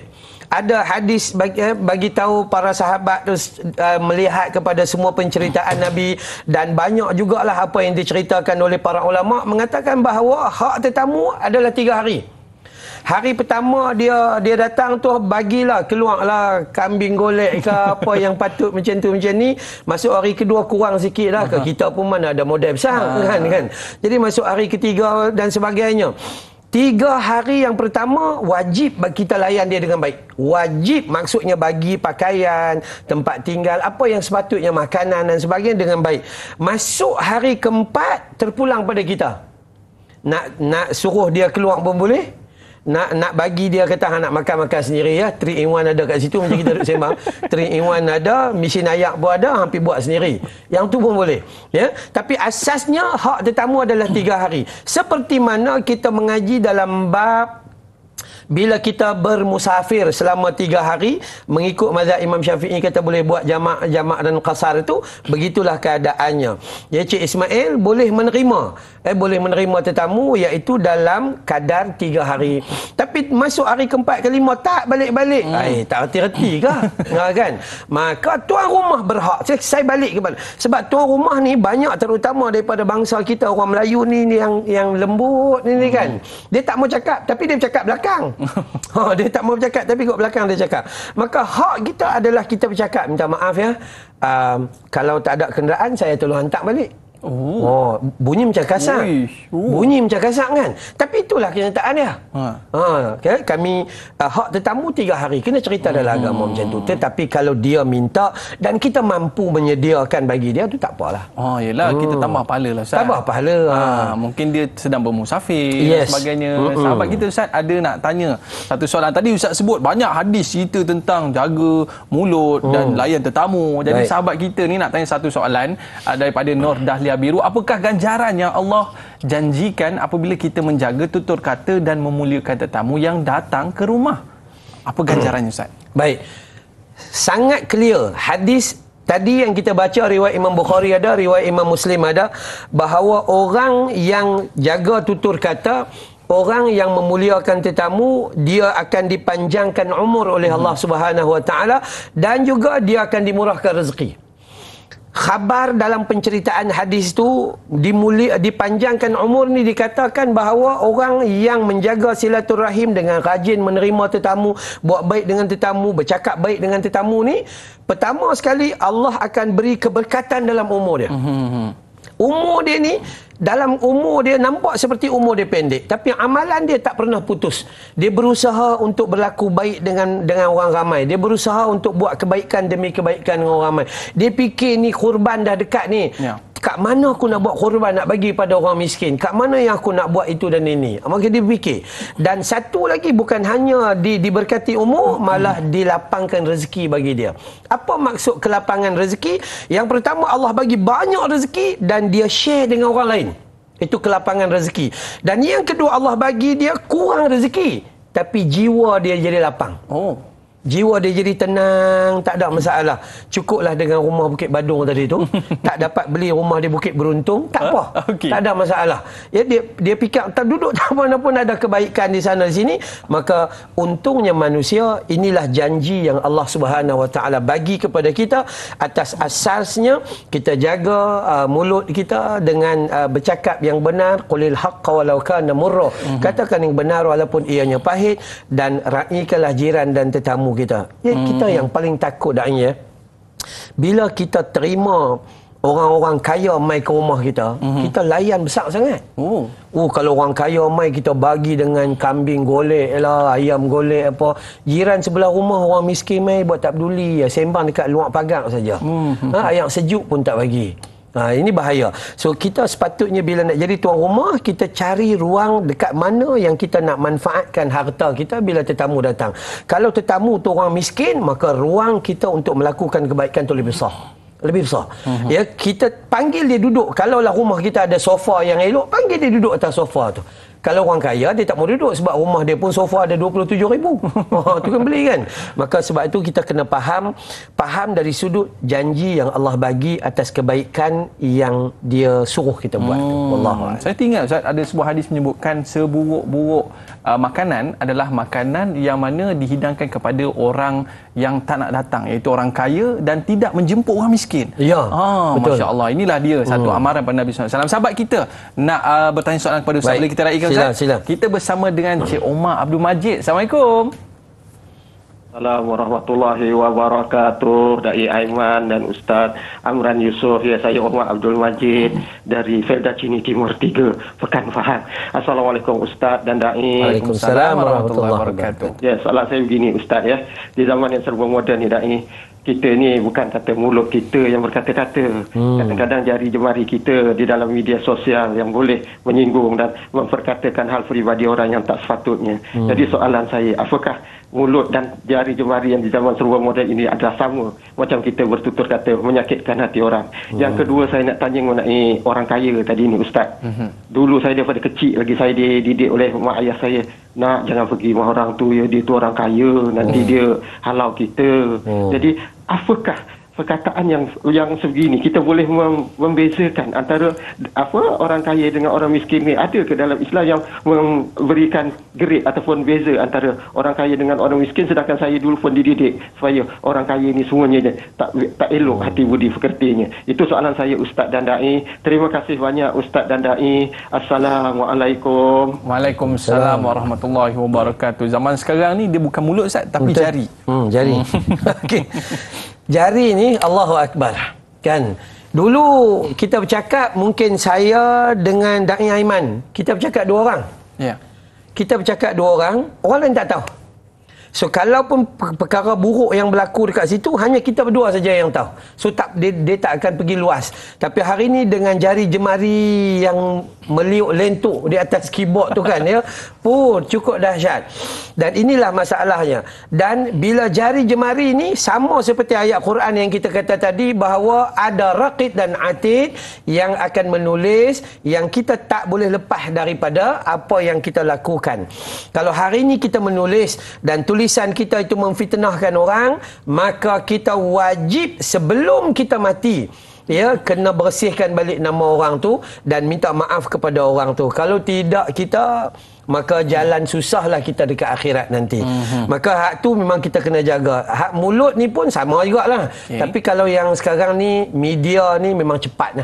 ada hadis bagi, eh, bagi tahu para sahabat terus uh, melihat kepada semua penceritaan Nabi dan banyak jugalah apa yang diceritakan oleh para ulama mengatakan bahawa hak tetamu adalah tiga hari. Hari pertama dia dia datang tu bagilah keluarlah kambing golek ke apa yang patut macam tu macam ni. Masuk hari kedua kurang sikit lah ke kita pun mana ada modal besar ah. kan kan. Jadi masuk hari ketiga dan sebagainya. Tiga hari yang pertama wajib kita layan dia dengan baik. Wajib maksudnya bagi pakaian, tempat tinggal, apa yang sepatutnya makanan dan sebagainya dengan baik. Masuk hari keempat terpulang pada kita. Nak nak suruh dia keluar pun boleh nak nak bagi dia kata ha, nak makan-makan sendiri ya. 3 in 1 ada kat situ macam kita duduk sembang. 3 in 1 ada, mesin ayak pun ada, hampir buat sendiri. Yang tu pun boleh. Ya. Tapi asasnya hak tetamu adalah 3 hari. Seperti mana kita mengaji dalam bab bila kita bermusafir selama tiga hari mengikut mazhab Imam Syafi'i kata boleh buat jamak jamak dan qasar itu begitulah keadaannya ya Cik Ismail boleh menerima eh boleh menerima tetamu iaitu dalam kadar tiga hari tapi masuk hari keempat kelima tak balik-balik hmm. Ay, eh, tak reti-reti kah nah, kan maka tuan rumah berhak saya, saya balik kepada sebab tuan rumah ni banyak terutama daripada bangsa kita orang Melayu ni, yang yang lembut ni, ni kan hmm. dia tak mau cakap tapi dia cakap belakang oh, dia tak mau bercakap tapi kat belakang dia cakap. Maka hak kita adalah kita bercakap minta maaf ya. Um, kalau tak ada kenderaan saya tolong hantar balik. Oh. oh. bunyi macam kasar. Oh. Bunyi macam kasar kan? Tapi itulah kenyataan dia. Ha. Ha, okay? kami uh, hak tetamu tiga hari kena cerita hmm. dalam agama macam tu. Tetapi kalau dia minta dan kita mampu menyediakan bagi dia tu tak apalah. Oh, ha, yalah hmm. kita tambah pahala lah Ustaz. Tambah pahala. Ha. ha. mungkin dia sedang bermusafir yes. dan sebagainya. Hmm. Sahabat kita Ustaz ada nak tanya satu soalan. Tadi Ustaz sebut banyak hadis cerita tentang jaga mulut hmm. dan layan tetamu. Jadi Baik. sahabat kita ni nak tanya satu soalan uh, daripada Nur Dahlia biru apakah ganjaran yang Allah janjikan apabila kita menjaga tutur kata dan memuliakan tetamu yang datang ke rumah apa ganjarannya ustaz hmm. baik sangat clear hadis tadi yang kita baca riwayat Imam Bukhari ada riwayat Imam Muslim ada bahawa orang yang jaga tutur kata orang yang memuliakan tetamu dia akan dipanjangkan umur oleh Allah hmm. Subhanahu wa taala dan juga dia akan dimurahkan rezeki khabar dalam penceritaan hadis tu dimuli dipanjangkan umur ni dikatakan bahawa orang yang menjaga silaturahim dengan rajin menerima tetamu, buat baik dengan tetamu, bercakap baik dengan tetamu ni pertama sekali Allah akan beri keberkatan dalam umur dia. Mm-hmm. Umur dia ni dalam umur dia nampak seperti umur dia pendek tapi amalan dia tak pernah putus. Dia berusaha untuk berlaku baik dengan dengan orang ramai. Dia berusaha untuk buat kebaikan demi kebaikan dengan orang ramai. Dia fikir ni kurban dah dekat ni. Ya kat mana aku nak buat korban nak bagi pada orang miskin kat mana yang aku nak buat itu dan ini ah, maka dia fikir dan satu lagi bukan hanya di, diberkati umur hmm. malah dilapangkan rezeki bagi dia apa maksud kelapangan rezeki yang pertama Allah bagi banyak rezeki dan dia share dengan orang lain itu kelapangan rezeki dan yang kedua Allah bagi dia kurang rezeki tapi jiwa dia jadi lapang oh Jiwa dia jadi tenang, tak ada masalah. Cukuplah dengan rumah Bukit Badung tadi tu. tak dapat beli rumah di Bukit Beruntung, tak apa. Ah, okay. Tak ada masalah. Ya dia dia fikir tak duduk tak mana pun ada kebaikan di sana di sini, maka untungnya manusia inilah janji yang Allah Subhanahu Wa Taala bagi kepada kita atas asasnya kita jaga uh, mulut kita dengan uh, bercakap yang benar, qulil haqqa walau kana murra. Mhm. Katakan yang benar walaupun ianya pahit dan raikanlah jiran dan tetamu tamu kita. Ya, hmm. kita hmm. yang paling takut dah ya. Bila kita terima orang-orang kaya mai ke rumah kita, hmm. kita layan besar sangat. Oh. Oh, kalau orang kaya mai kita bagi dengan kambing golek lah, ayam golek apa. Jiran sebelah rumah orang miskin mai buat tak peduli, ya, sembang dekat luar pagar saja. Hmm. hmm ha, hmm. air sejuk pun tak bagi. Ha, ini bahaya. So kita sepatutnya bila nak jadi tuan rumah, kita cari ruang dekat mana yang kita nak manfaatkan harta kita bila tetamu datang. Kalau tetamu tu orang miskin, maka ruang kita untuk melakukan kebaikan tu lebih besar. Lebih besar. Uh-huh. Ya, kita panggil dia duduk. Kalaulah rumah kita ada sofa yang elok, panggil dia duduk atas sofa tu kalau orang kaya dia tak mau duduk sebab rumah dia pun sofa ada 27 ribu oh, tu kan beli kan maka sebab itu kita kena faham faham dari sudut janji yang Allah bagi atas kebaikan yang dia suruh kita buat hmm. Allah saya tinggal Ustaz ada sebuah hadis menyebutkan seburuk-buruk uh, makanan adalah makanan yang mana dihidangkan kepada orang yang tak nak datang iaitu orang kaya dan tidak menjemput orang miskin. Ya. Ha ah, masya-Allah inilah dia hmm. satu oh. amaran pada Nabi SAW. Sahabat kita nak uh, bertanya soalan kepada Ustaz. Boleh kita raikan Ustaz? Kita bersama dengan Cik Omar Abdul Majid. Assalamualaikum. Assalamualaikum warahmatullahi wabarakatuh Dari Aiman dan Ustaz Amran Yusuf Ya saya Umar Abdul Majid Dari Felda Cini Timur 3 Pekan Fahad Assalamualaikum Ustaz dan Dari. Waalaikumsalam warahmatullahi wabarakatuh Ya salah saya begini Ustaz ya Di zaman yang serba moden ni Dari kita ni bukan kata mulut kita yang berkata-kata hmm. kadang-kadang jari jemari kita di dalam media sosial yang boleh menyinggung dan memperkatakan hal peribadi orang yang tak sepatutnya hmm. jadi soalan saya apakah mulut dan jari jemari yang di zaman serupa moden ini adalah sama macam kita bertutur kata menyakitkan hati orang. Hmm. Yang kedua saya nak tanya mengenai orang kaya tadi ni ustaz. Hmm. Dulu saya daripada kecil lagi saya dididik oleh mak ayah saya nak jangan pergi rumah orang tu ya dia tu orang kaya nanti hmm. dia halau kita. Hmm. Jadi apakah perkataan yang yang sebegini kita boleh mem- membezakan antara apa orang kaya dengan orang miskin ni ada ke dalam Islam yang memberikan gerik ataupun beza antara orang kaya dengan orang miskin sedangkan saya dulu pun dididik supaya orang kaya ni semuanya tak tak elok hati budi pekertinya itu soalan saya Ustaz dan Dai terima kasih banyak Ustaz dan Dai Assalamualaikum Waalaikumsalam Warahmatullahi Wabarakatuh zaman sekarang ni dia bukan mulut Ustaz tapi Betul. jari hmm, jari hmm. okay jari ni Allahu Akbar kan dulu kita bercakap mungkin saya dengan Da'i Aiman kita bercakap dua orang ya yeah. kita bercakap dua orang orang lain tak tahu So kalaupun perkara buruk yang berlaku dekat situ hanya kita berdua saja yang tahu. So tak dia, dia tak akan pergi luas. Tapi hari ini dengan jari jemari yang meliuk lentuk di atas keyboard tu kan ya. Pun cukup dahsyat. Dan inilah masalahnya. Dan bila jari jemari ni sama seperti ayat Quran yang kita kata tadi bahawa ada raqid dan atid yang akan menulis yang kita tak boleh lepas daripada apa yang kita lakukan. Kalau hari ini kita menulis dan tulis lisan kita itu memfitnahkan orang, maka kita wajib sebelum kita mati ya kena bersihkan balik nama orang tu dan minta maaf kepada orang tu. Kalau tidak kita maka jalan susahlah kita dekat akhirat nanti. Mm-hmm. Maka hak tu memang kita kena jaga. Hak mulut ni pun sama jugalah. Okay. Tapi kalau yang sekarang ni media ni memang cepatlah.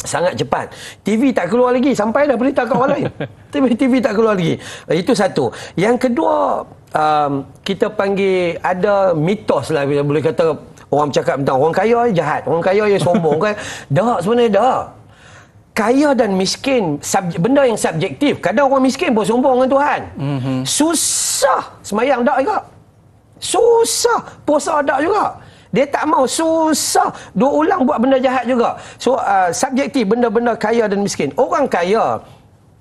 Sangat cepat. TV tak keluar lagi sampai dah berita kat orang lain. TV TV tak keluar lagi. Itu satu. Yang kedua um, kita panggil ada mitos lah kita boleh kata orang cakap tentang orang kaya je jahat orang kaya je sombong kan dah sebenarnya dah kaya dan miskin sub, benda yang subjektif kadang orang miskin pun sombong dengan Tuhan mm-hmm. susah semayang dah juga susah puasa tak juga dia tak mau susah dua ulang buat benda jahat juga so uh, subjektif benda-benda kaya dan miskin orang kaya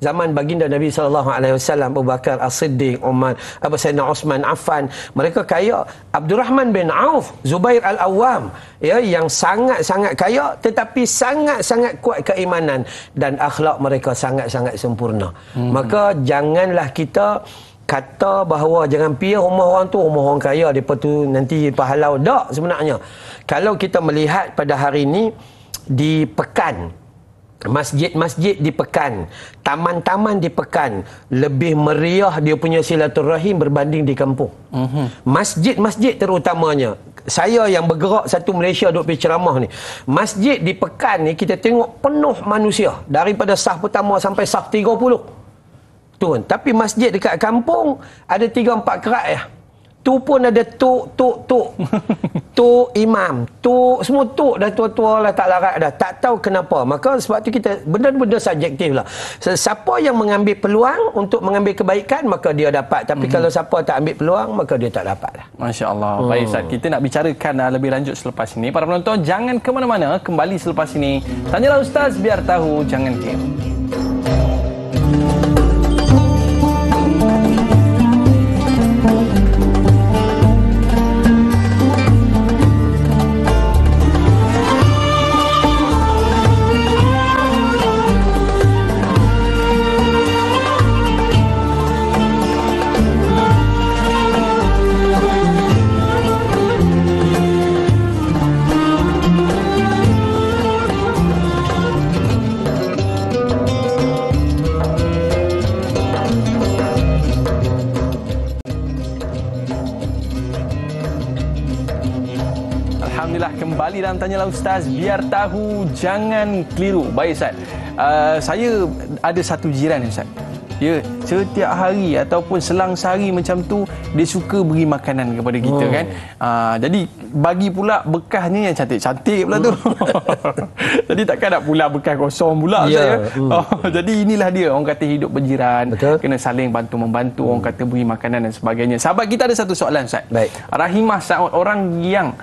zaman baginda Nabi sallallahu alaihi wasallam Abu Bakar As-Siddiq Umar Abu Sayyidina Uthman Affan mereka kaya Abdul Rahman bin Auf Zubair Al-Awwam ya yang sangat-sangat kaya tetapi sangat-sangat kuat keimanan dan akhlak mereka sangat-sangat sempurna hmm. maka janganlah kita kata bahawa jangan pia rumah orang tu rumah orang kaya depa tu nanti pahala tak sebenarnya kalau kita melihat pada hari ini di pekan masjid-masjid di Pekan, taman-taman di Pekan lebih meriah dia punya silaturahim berbanding di kampung. Mhm. Masjid-masjid terutamanya saya yang bergerak satu Malaysia duk pergi ceramah ni. Masjid di Pekan ni kita tengok penuh manusia daripada sah pertama sampai sah 30. Tuan, tapi masjid dekat kampung ada 3 4 kerat ya tu pun ada tok tok tok tok imam tok semua tok dah tua-tua lah tak larat dah tak tahu kenapa maka sebab tu kita benda-benda subjektif lah siapa yang mengambil peluang untuk mengambil kebaikan maka dia dapat tapi mm-hmm. kalau siapa tak ambil peluang maka dia tak dapat lah Masya Allah hmm. Oh. baik Ustaz kita nak bicarakan uh, lebih lanjut selepas ini para penonton jangan ke mana-mana kembali selepas ini tanyalah Ustaz biar tahu jangan game. dalam Tanyalah Ustaz Biar tahu jangan keliru Baik Ustaz uh, Saya ada satu jiran Ustaz Ya, setiap hari ataupun selang sehari macam tu dia suka beri makanan kepada kita oh. kan. Aa, uh, jadi bagi pula bekasnya yang cantik-cantik pula tu. jadi takkan nak pula bekah kosong pula yeah. saya. Ya? Hmm. Oh, jadi inilah dia orang kata hidup berjiran, Betul? kena saling bantu membantu, hmm. orang kata beri makanan dan sebagainya. Sahabat kita ada satu soalan Ustaz. Baik. Rahimah Saud orang yang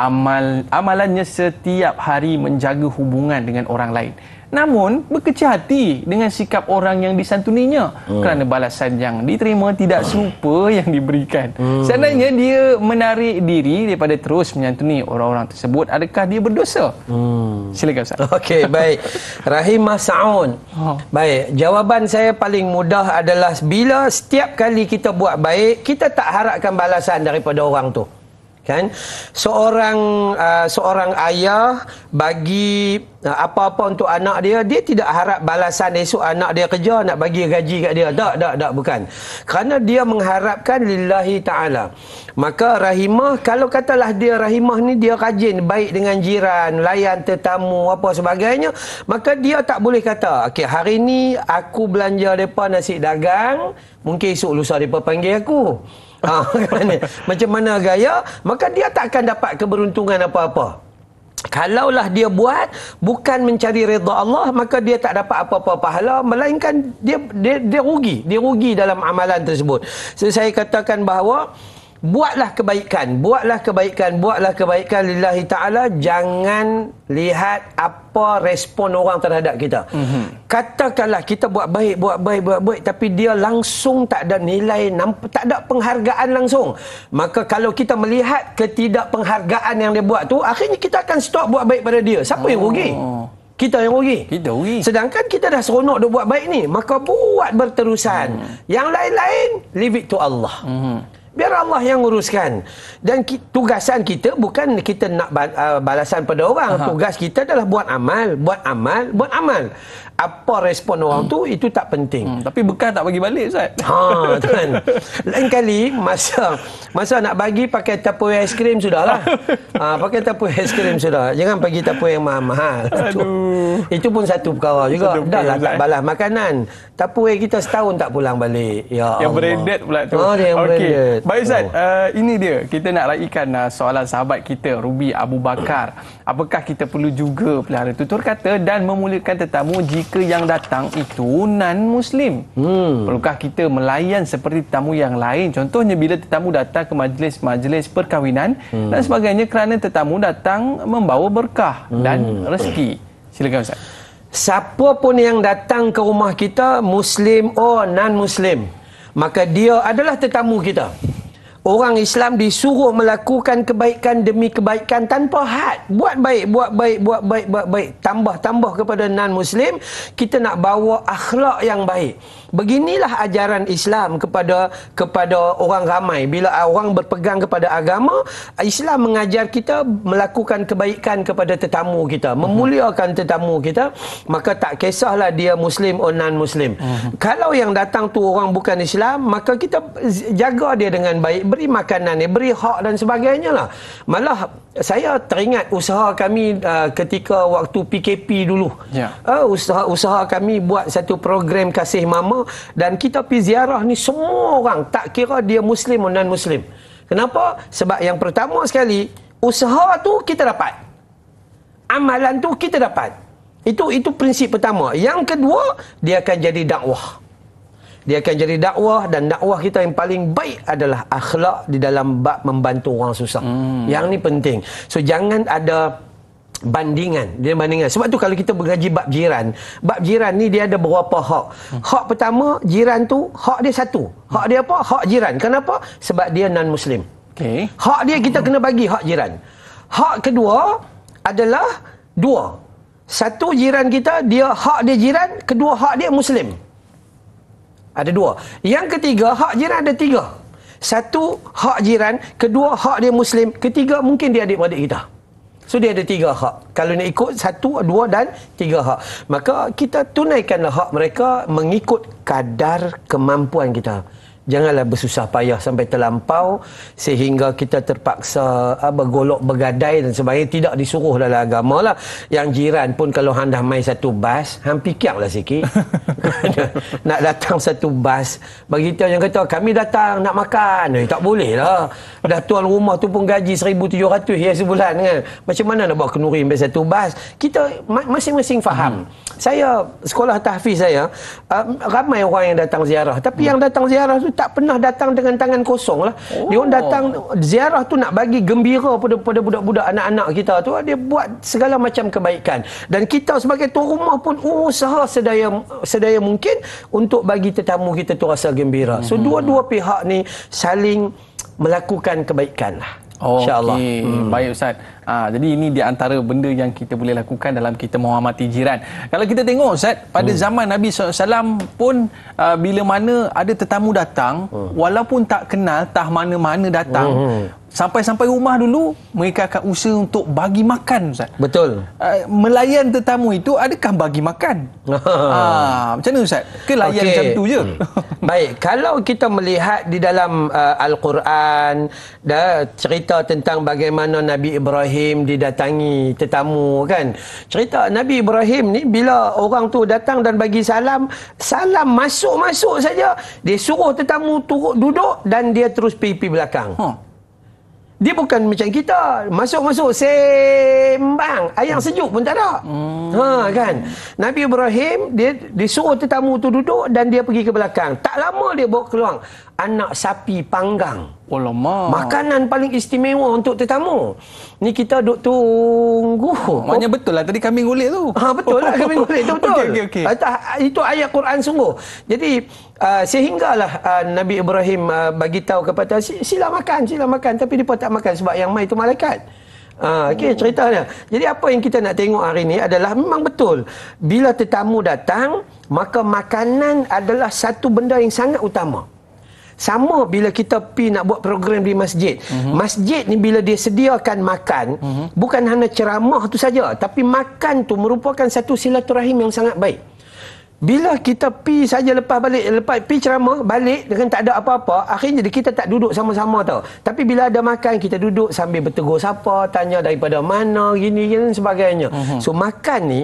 amal amalannya setiap hari menjaga hubungan dengan orang lain namun berkecil hati dengan sikap orang yang disantuninya hmm. kerana balasan yang diterima tidak serupa yang diberikan hmm. seandainya dia menarik diri daripada terus menyantuni orang-orang tersebut adakah dia berdosa hmm. silakan ustaz okey baik rahim masaun ha. baik jawapan saya paling mudah adalah bila setiap kali kita buat baik kita tak harapkan balasan daripada orang tu kan seorang uh, seorang ayah bagi uh, apa-apa untuk anak dia dia tidak harap balasan esok anak dia kerja nak bagi gaji kat dia tak tak tak bukan kerana dia mengharapkan lillahi taala maka rahimah kalau katalah dia rahimah ni dia rajin baik dengan jiran layan tetamu apa sebagainya maka dia tak boleh kata okey hari ni aku belanja depa nasi dagang mungkin esok lusa depa panggil aku ha, macam mana gaya maka dia tak akan dapat keberuntungan apa-apa Kalaulah dia buat bukan mencari redha Allah maka dia tak dapat apa-apa pahala melainkan dia dia, dia rugi dia rugi dalam amalan tersebut. So, saya katakan bahawa uh, buatlah kebaikan buatlah kebaikan buatlah kebaikan lillahi taala jangan lihat apa respon orang terhadap kita mm-hmm. katakanlah kita buat baik buat baik buat baik tapi dia langsung tak ada nilai tak ada penghargaan langsung maka kalau kita melihat ketidakpenghargaan yang dia buat tu akhirnya kita akan stop buat baik pada dia siapa oh. yang rugi oh. kita yang rugi. Kita rugi. Sedangkan kita dah seronok dah buat baik ni. Maka buat berterusan. Hmm. Yang lain-lain, leave it to Allah. Hmm. Biar Allah yang uruskan. Dan ki, tugasan kita bukan kita nak ba, uh, balasan pada orang. Aha. Tugas kita adalah buat amal, buat amal, buat amal. Apa respon orang hmm. tu itu tak penting. Hmm. Tapi bekas tak bagi balik ustaz. Ha, tuan. Lain kali masa masa nak bagi pakai tapoi aiskrim sudahlah. Ha, pakai es krim sudah. Jangan pagi tapoi yang mahal-mahal. Aduh. Itu pun satu perkara juga. Dahlah tak balas makanan. Tapoi kita setahun tak pulang balik. Ya yang Allah. Yang branded pula tu. oh yang okay. branded. Ustaz. Baik Ustaz, uh, ini dia. Kita nak raikan uh, soalan sahabat kita, Ruby Abu Bakar. Apakah kita perlu juga pelihara tutur kata dan memulakan tetamu jika yang datang itu non-Muslim? Hmm. Perlukah kita melayan seperti tetamu yang lain? Contohnya bila tetamu datang ke majlis-majlis perkahwinan hmm. dan sebagainya kerana tetamu datang membawa berkah hmm. dan rezeki. Silakan Ustaz. Siapa pun yang datang ke rumah kita, Muslim or non-Muslim maka dia adalah tetamu kita orang Islam disuruh melakukan kebaikan demi kebaikan tanpa had. Buat baik, buat baik, buat baik, buat baik. Tambah-tambah kepada non-Muslim, kita nak bawa akhlak yang baik. Beginilah ajaran Islam kepada kepada orang ramai. Bila orang berpegang kepada agama, Islam mengajar kita melakukan kebaikan kepada tetamu kita, mhm. memuliakan tetamu kita, maka tak kisahlah dia muslim atau non muslim. Mhm. Kalau yang datang tu orang bukan Islam, maka kita jaga dia dengan baik beri makanan ni, beri hak dan sebagainya lah. Malah saya teringat usaha kami uh, ketika waktu PKP dulu. Yeah. Uh, usaha usaha kami buat satu program kasih mama dan kita pergi ziarah ni semua orang tak kira dia muslim dan non-muslim. Kenapa? Sebab yang pertama sekali, usaha tu kita dapat. Amalan tu kita dapat. Itu itu prinsip pertama. Yang kedua, dia akan jadi dakwah dia akan jadi dakwah dan dakwah kita yang paling baik adalah akhlak di dalam bab membantu orang susah. Hmm. Yang ni penting. So jangan ada bandingan dia bandingan sebab tu kalau kita bergaji bab jiran bab jiran ni dia ada berapa hak hmm. hak pertama jiran tu hak dia satu hak dia apa hak jiran kenapa sebab dia non muslim okey hak dia kita kena bagi hak jiran hak kedua adalah dua satu jiran kita dia hak dia jiran kedua hak dia muslim ada dua. Yang ketiga, hak jiran ada tiga. Satu, hak jiran. Kedua, hak dia Muslim. Ketiga, mungkin dia adik-adik kita. So dia ada tiga hak. Kalau nak ikut satu, dua dan tiga hak. Maka kita tunaikanlah hak mereka mengikut kadar kemampuan kita janganlah bersusah payah sampai terlampau sehingga kita terpaksa ha, bergolok bergadai dan sebagainya tidak disuruh dalam agama lah yang jiran pun kalau anda main satu bas hang fikir lah sikit nak datang satu bas bagi kita yang kata kami datang nak makan eh, tak boleh lah dah tuan rumah tu pun gaji 1700 ya sebulan kan macam mana nak bawa kenuri sampai satu bas kita masing-masing faham hmm. saya sekolah tahfiz saya um, ramai orang yang datang ziarah tapi hmm. yang datang ziarah tu tak pernah datang dengan tangan kosong lah. Oh. Dia orang datang ziarah tu nak bagi gembira pada, pada budak-budak anak-anak kita tu. Dia buat segala macam kebaikan. Dan kita sebagai tuan rumah pun oh, usaha sedaya sedaya mungkin untuk bagi tetamu kita tu rasa gembira. So mhm. dua-dua pihak ni saling melakukan kebaikan lah. Okay. InsyaAllah. Hmm. Baik Ustaz. Ha, jadi ini di antara benda yang kita boleh lakukan dalam kita menghormati jiran. Kalau kita tengok Ustaz, pada hmm. zaman Nabi SAW pun uh, bila mana ada tetamu datang, hmm. walaupun tak kenal tah mana-mana datang, hmm. hmm. sampai-sampai rumah dulu, mereka akan usaha untuk bagi makan Ustaz. Betul. Uh, melayan tetamu itu adakah bagi makan? ha, macam mana Ustaz? Ke layan okay. macam tu je? Hmm. Baik, kalau kita melihat di dalam uh, Al-Quran, dah cerita tentang bagaimana Nabi Ibrahim Ibrahim didatangi tetamu kan cerita Nabi Ibrahim ni bila orang tu datang dan bagi salam salam masuk-masuk saja dia suruh tetamu turut duduk dan dia terus pipi belakang huh. Ha. Dia bukan macam kita. Masuk-masuk sembang. ayam sejuk pun tak ada. Hmm. Ha kan. Nabi Ibrahim dia disuruh tetamu tu duduk dan dia pergi ke belakang. Tak lama dia bawa keluar anak sapi panggang. Alamak. Makanan paling istimewa untuk tetamu. Ni kita duk tunggu. Maknanya betul lah tadi kami gulir tu. Ha betul lah kami gulir tu betul. Okay, okay, okay. itu ayat Quran sungguh. Jadi uh, sehinggalah uh, Nabi Ibrahim uh, bagi tahu kepada sila makan, sila makan tapi dia tak makan sebab yang mai itu malaikat. Ah, ha, okay, hmm. ceritanya. Jadi apa yang kita nak tengok hari ini adalah memang betul. Bila tetamu datang, maka makanan adalah satu benda yang sangat utama. Sama bila kita pi nak buat program di masjid. Mm-hmm. Masjid ni bila dia sediakan makan, mm-hmm. bukan hanya ceramah tu saja, tapi makan tu merupakan satu silaturahim yang sangat baik. Bila kita pi saja lepas balik lepas pi ceramah balik dengan tak ada apa-apa akhirnya kita tak duduk sama-sama tau. Tapi bila ada makan kita duduk sambil bertegur sapa, tanya daripada mana gini dan sebagainya. Mm-hmm. So makan ni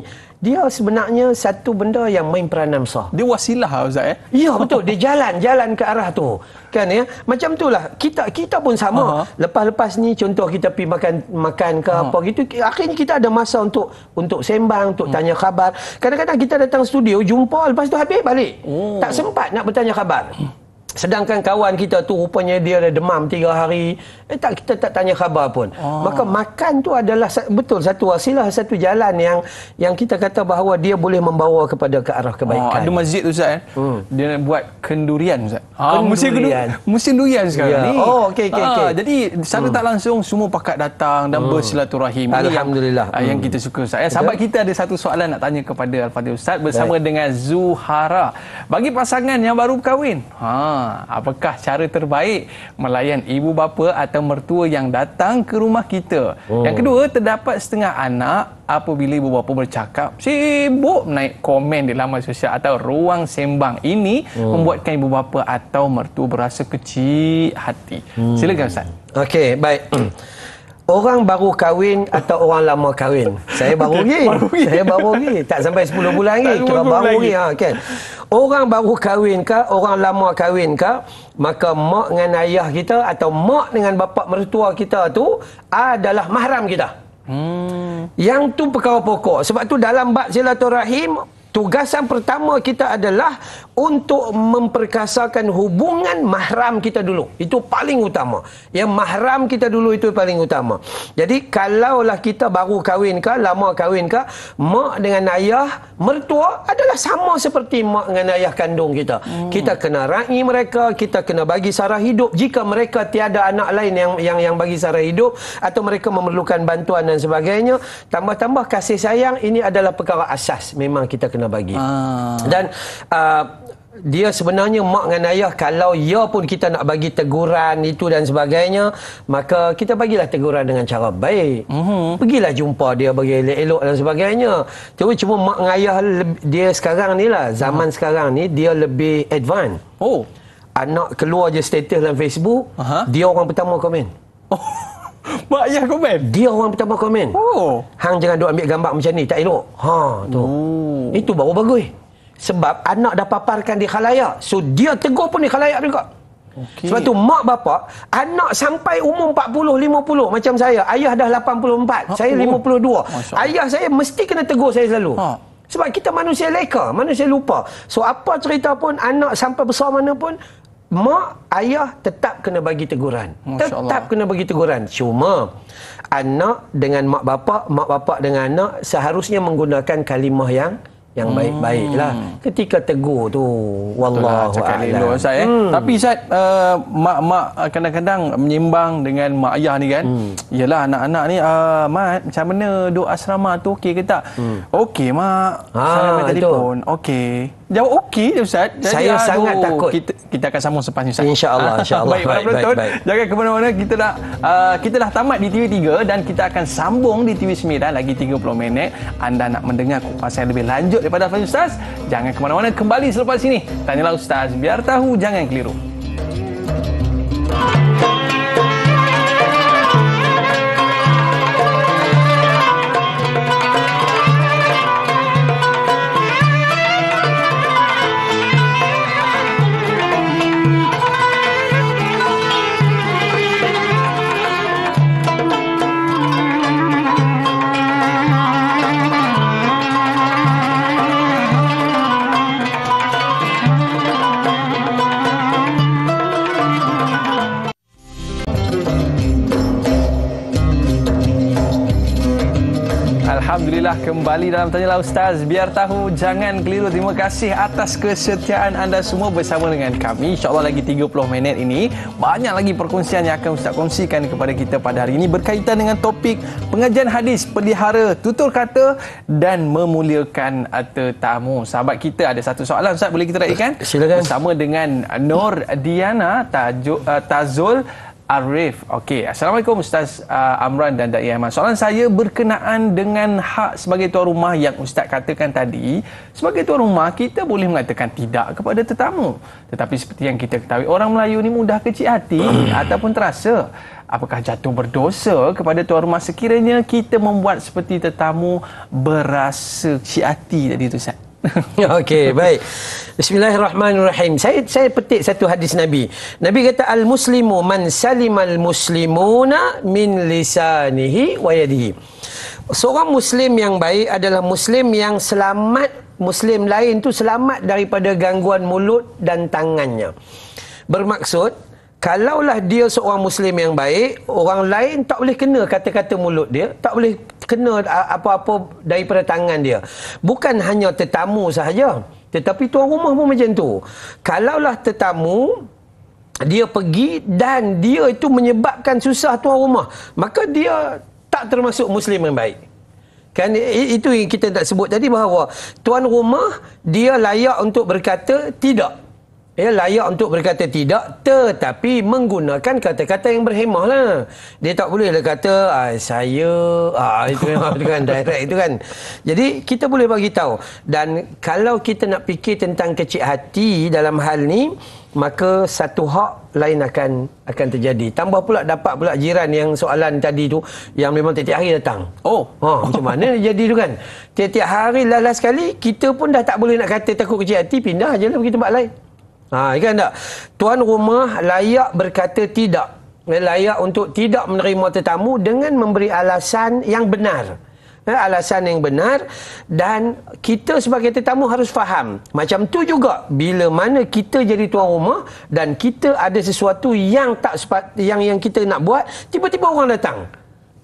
dia sebenarnya satu benda yang main peranan besar. Dia wasilah Ustaz eh. Ya betul, dia jalan jalan ke arah tu. Kan ya. Macam itulah kita kita pun sama. Lepas-lepas ni contoh kita pergi makan makan ke uh apa gitu akhirnya kita ada masa untuk untuk sembang, untuk uh tanya khabar. Kadang-kadang kita datang studio jumpa lepas tu habis balik. uh Tak sempat nak bertanya khabar. uh Sedangkan kawan kita tu rupanya dia ada demam tiga hari. Eh, tak kita tak tanya khabar pun. Oh. Maka makan tu adalah betul satu wasilah satu jalan yang yang kita kata bahawa dia boleh membawa kepada ke arah ah, kebaikan. Oh, ada masjid tu Ustaz eh. Hmm. Dia nak buat kendurian Ustaz. Ha, ah, kendurian. Musim, kendurian, musim durian sekarang yeah. ni. Oh okey okey ha, okey. Jadi secara hmm. tak langsung semua pakat datang dan hmm. bersilaturahim. Alhamdulillah. Yang, hmm. yang kita suka Ustaz. Eh, sahabat betul? kita ada satu soalan nak tanya kepada Al-Fatih Ustaz bersama Baik. dengan Zuhara. Bagi pasangan yang baru berkahwin. Ha apakah cara terbaik melayan ibu bapa atau mertua yang datang ke rumah kita? Oh. Yang kedua, terdapat setengah anak apabila ibu bapa bercakap sibuk naik komen di laman sosial atau ruang sembang ini oh. membuatkan ibu bapa atau mertua berasa kecil hati. Hmm. Silakan Ustaz. Okey, baik. Orang baru kahwin atau orang lama kahwin? Saya baru pergi. Okay. Saya baru pergi. tak sampai 10 bulan lagi. Kira baru pergi. Ha, kan? Orang baru kahwin ke, orang lama kahwin ke, maka mak dengan ayah kita atau mak dengan bapa mertua kita tu adalah mahram kita. Hmm. Yang tu perkara pokok. Sebab tu dalam bab silaturahim, Tugasan pertama kita adalah untuk memperkasakan hubungan mahram kita dulu. Itu paling utama. Yang mahram kita dulu itu paling utama. Jadi kalaulah kita baru kahwin ke, lama kahwin ke, mak dengan ayah, mertua adalah sama seperti mak dengan ayah kandung kita. Hmm. Kita kena rai mereka, kita kena bagi sara hidup. Jika mereka tiada anak lain yang yang yang bagi sara hidup atau mereka memerlukan bantuan dan sebagainya, tambah-tambah kasih sayang ini adalah perkara asas memang kita kena kena bagi. Ah. Dan uh, dia sebenarnya mak dengan ayah kalau ya pun kita nak bagi teguran itu dan sebagainya maka kita bagilah teguran dengan cara baik. Mhm. Pergilah jumpa dia bagi elok-elok dan sebagainya. Tapi cuma mak dengan ayah dia sekarang ni lah zaman ah. sekarang ni dia lebih advance. Oh. Anak keluar je status dalam Facebook, Aha. dia orang pertama komen. Oh. Mak ayah komen? Dia orang pertama komen. Oh. Hang jangan duk ambil gambar macam ni, tak elok. Ha, tu. Ooh. Itu baru bagus. Sebab anak dah paparkan di khalayak. So dia tegur pun di khalayak juga. Okay. Sebab tu mak bapak, anak sampai umur 40, 50 macam saya. Ayah dah 84, Hah? saya 52. Masya. Ayah saya mesti kena tegur saya selalu. Ha. Sebab kita manusia leka, manusia lupa. So apa cerita pun anak sampai besar mana pun mak ayah tetap kena bagi teguran Masya Allah. tetap kena bagi teguran cuma anak dengan mak bapak mak bapak dengan anak seharusnya menggunakan kalimah yang yang hmm. baik-baiklah ketika tegur tu lah, wallahu a'lam eh. hmm. tapi Ustaz uh, mak-mak kadang-kadang menyimbang dengan mak ayah ni kan iyalah hmm. anak-anak ni uh, ah, mak macam mana duk asrama tu okey ke tak hmm. okey mak ha, ah, saya telefon okey Jawab okey Ustaz. Jadi, saya aduh, sangat takut. Kita, kita akan sambung selepas ni Ustaz. InsyaAllah. Insya baik, baik, baik, baik, Jangan ke mana-mana. Kita dah, uh, kita dah tamat di TV3 dan kita akan sambung di TV9 lagi 30 minit. Anda nak mendengar kupas yang lebih lanjut daripada Ustaz. Jangan ke mana-mana. Kembali selepas ini. Tanyalah Ustaz. Biar tahu jangan keliru. kembali dalam Tanyalah Ustaz Biar tahu jangan keliru Terima kasih atas kesetiaan anda semua bersama dengan kami InsyaAllah lagi 30 minit ini Banyak lagi perkongsian yang akan Ustaz kongsikan kepada kita pada hari ini Berkaitan dengan topik pengajian hadis Pelihara tutur kata dan memuliakan tetamu Sahabat kita ada satu soalan Ustaz boleh kita raikan? Silakan Bersama dengan Nur Diana eh, Tazul Arif. Okey, assalamualaikum Ustaz uh, Amran dan Dai Ahmad. Soalan saya berkenaan dengan hak sebagai tuan rumah yang Ustaz katakan tadi. Sebagai tuan rumah, kita boleh mengatakan tidak kepada tetamu. Tetapi seperti yang kita ketahui, orang Melayu ni mudah kecil hati ataupun terasa. Apakah jatuh berdosa kepada tuan rumah sekiranya kita membuat seperti tetamu berasa kecil hati tadi tu Ustaz? Okey, baik. Bismillahirrahmanirrahim. Saya saya petik satu hadis Nabi. Nabi kata al-muslimu man salimal muslimuna min lisanihi wa yadihi. Seorang muslim yang baik adalah muslim yang selamat muslim lain tu selamat daripada gangguan mulut dan tangannya. Bermaksud kalaulah dia seorang muslim yang baik orang lain tak boleh kena kata-kata mulut dia tak boleh kena apa-apa daripada tangan dia bukan hanya tetamu sahaja tetapi tuan rumah pun macam tu kalaulah tetamu dia pergi dan dia itu menyebabkan susah tuan rumah maka dia tak termasuk muslim yang baik kan itu yang kita nak sebut tadi bahawa tuan rumah dia layak untuk berkata tidak ia eh, layak untuk berkata tidak tetapi menggunakan kata-kata yang berhemah lah. Dia tak boleh lah kata ah, saya ah, itu dengan kan, direct itu kan. Jadi kita boleh bagi tahu dan kalau kita nak fikir tentang kecil hati dalam hal ni maka satu hak lain akan akan terjadi. Tambah pula dapat pula jiran yang soalan tadi tu yang memang tiap-tiap hari datang. Oh, ha, macam mana jadi tu kan? Tiap-tiap hari lalas sekali kita pun dah tak boleh nak kata takut kecil hati pindah ajalah pergi tempat lain. Ha, kan tak? Tuan rumah layak berkata tidak. Eh, layak untuk tidak menerima tetamu dengan memberi alasan yang benar. Ya, alasan yang benar dan kita sebagai tetamu harus faham macam tu juga bila mana kita jadi tuan rumah dan kita ada sesuatu yang tak sepat, yang yang kita nak buat tiba-tiba orang datang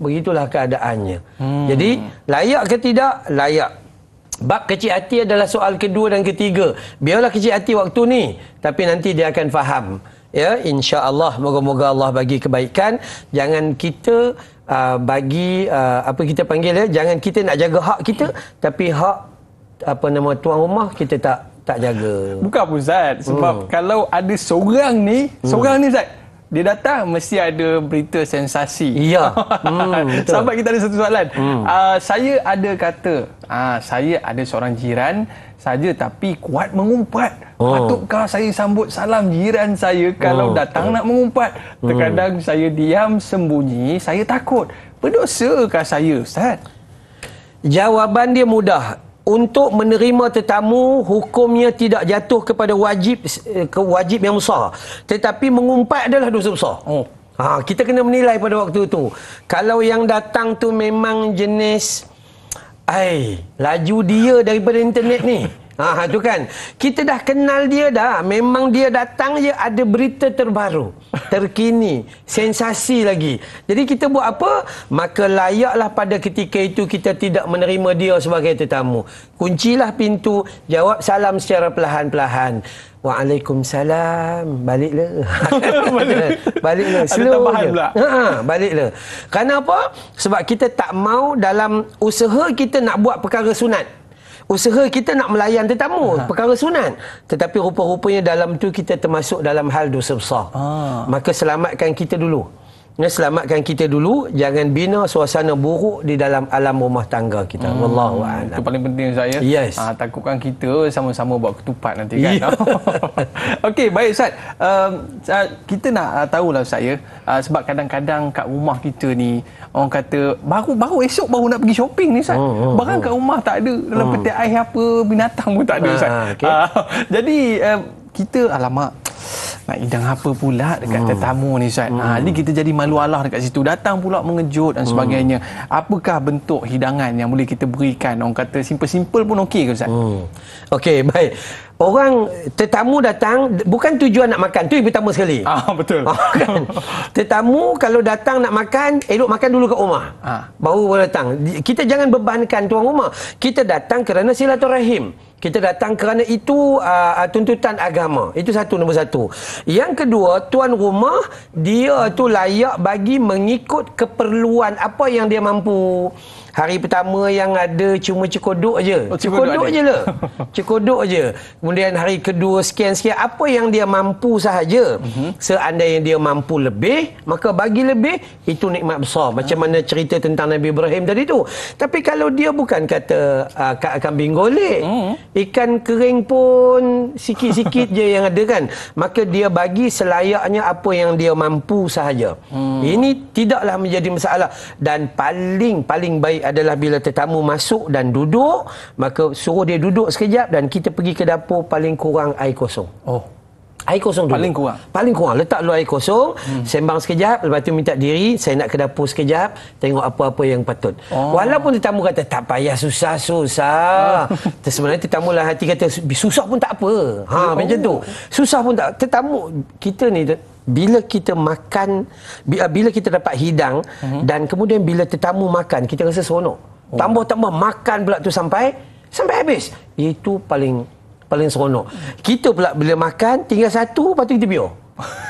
begitulah keadaannya hmm. jadi layak ke tidak layak Bab kecil hati adalah soal kedua dan ketiga. Biarlah kecil hati waktu ni, tapi nanti dia akan faham. Ya, insya-Allah moga-moga Allah bagi kebaikan. Jangan kita uh, bagi uh, apa kita panggil ya, jangan kita nak jaga hak kita tapi hak apa nama tuan rumah kita tak tak jaga. Bukan Ustaz, sebab hmm. kalau ada seorang ni, seorang hmm. ni Ustaz dia datang mesti ada berita sensasi. Iya. Hmm, Sampai kita ada satu soalan. Hmm. Uh, saya ada kata, uh, saya ada seorang jiran saja tapi kuat mengumpat. Oh. Patutkah saya sambut salam jiran saya kalau oh. datang oh. nak mengumpat? Hmm. Terkadang hmm. saya diam sembunyi, saya takut. Berdosakah saya, Ustaz? Jawapan dia mudah untuk menerima tetamu hukumnya tidak jatuh kepada wajib eh, ke wajib yang besar tetapi mengumpat adalah dosa besar hmm. ha, kita kena menilai pada waktu itu kalau yang datang tu memang jenis ai laju dia daripada internet ni Ah ha, tu kan. Kita dah kenal dia dah. Memang dia datang je ada berita terbaru, terkini, sensasi lagi. Jadi kita buat apa? Maka layaklah pada ketika itu kita tidak menerima dia sebagai tetamu. Kuncilah pintu, jawab salam secara perlahan-perlahan. Waalaikumsalam. Baliklah. baliklah. Slow ada tambahan je. pula. Ha, ha, baliklah. Kenapa? Sebab kita tak mau dalam usaha kita nak buat perkara sunat usaha kita nak melayan tetamu ha. perkara sunat tetapi rupa-rupanya dalam tu kita termasuk dalam hal dosa besar ha. maka selamatkan kita dulu ini selamatkan kita dulu jangan bina suasana buruk di dalam alam rumah tangga kita. Hmm. Wallahu Itu paling penting saya. Yes. Ha, takutkan kita sama-sama buat ketupat nanti kan. Yeah. Okey, baik Ustaz. Um, kita nak uh, lah Ustaz ya. Uh, sebab kadang-kadang kat rumah kita ni orang kata baru baru esok baru nak pergi shopping ni Ustaz. Oh, oh, Barang oh. kat rumah tak ada, dalam hmm. peti air apa, binatang pun tak ada Ustaz. Ha, okay. uh, jadi uh, kita alamak nak hidang apa pula dekat hmm. tetamu ni Ustaz ha, hmm. ha, jadi kita jadi malu Allah dekat situ datang pula mengejut dan hmm. sebagainya hmm. apakah bentuk hidangan yang boleh kita berikan orang kata simple-simple pun okey ke Ustaz hmm. Okey, baik orang tetamu datang bukan tujuan nak makan tu yang pertama sekali ah, betul ah, kan? tetamu kalau datang nak makan elok makan dulu kat rumah ah. baru boleh datang kita jangan bebankan tuan rumah kita datang kerana silaturahim kita datang kerana itu uh, tuntutan agama itu satu nombor satu satu. Yang kedua, tuan rumah dia tu layak bagi mengikut keperluan apa yang dia mampu. Hari pertama yang ada cuma cekodok je. Oh, cekoduk je lah. cekodok je. Kemudian hari kedua sekian sekian apa yang dia mampu sahaja. Uh-huh. Seandainya dia mampu lebih, maka bagi lebih itu nikmat besar. Ah. Macam mana cerita tentang Nabi Ibrahim tadi tu. Tapi kalau dia bukan kata uh, ah, Kak kambing golek, uh-huh. ikan kering pun sikit-sikit je yang ada kan. Maka dia bagi selayaknya apa yang dia mampu sahaja. uh Ini tidaklah menjadi masalah dan paling paling baik baik adalah bila tetamu masuk dan duduk, maka suruh dia duduk sekejap dan kita pergi ke dapur paling kurang air kosong. Oh. Air kosong dulu. Paling kurang. Paling kurang. Letak dulu air kosong, hmm. sembang sekejap, lepas tu minta diri, saya nak ke dapur sekejap, tengok apa-apa yang patut. Oh. Walaupun tetamu kata, tak payah susah-susah. Oh. Sebenarnya tetamu lah hati kata, susah pun tak apa. Ha, oh. macam tu. Susah pun tak. Tetamu, kita ni, bila kita makan, ah, bila kita dapat hidang, hmm. dan kemudian bila tetamu makan, kita rasa seronok. Oh. Tambah-tambah makan pula tu sampai, sampai habis. Itu paling paling seronok. Kita pula bila makan tinggal satu lepas tu kita biar.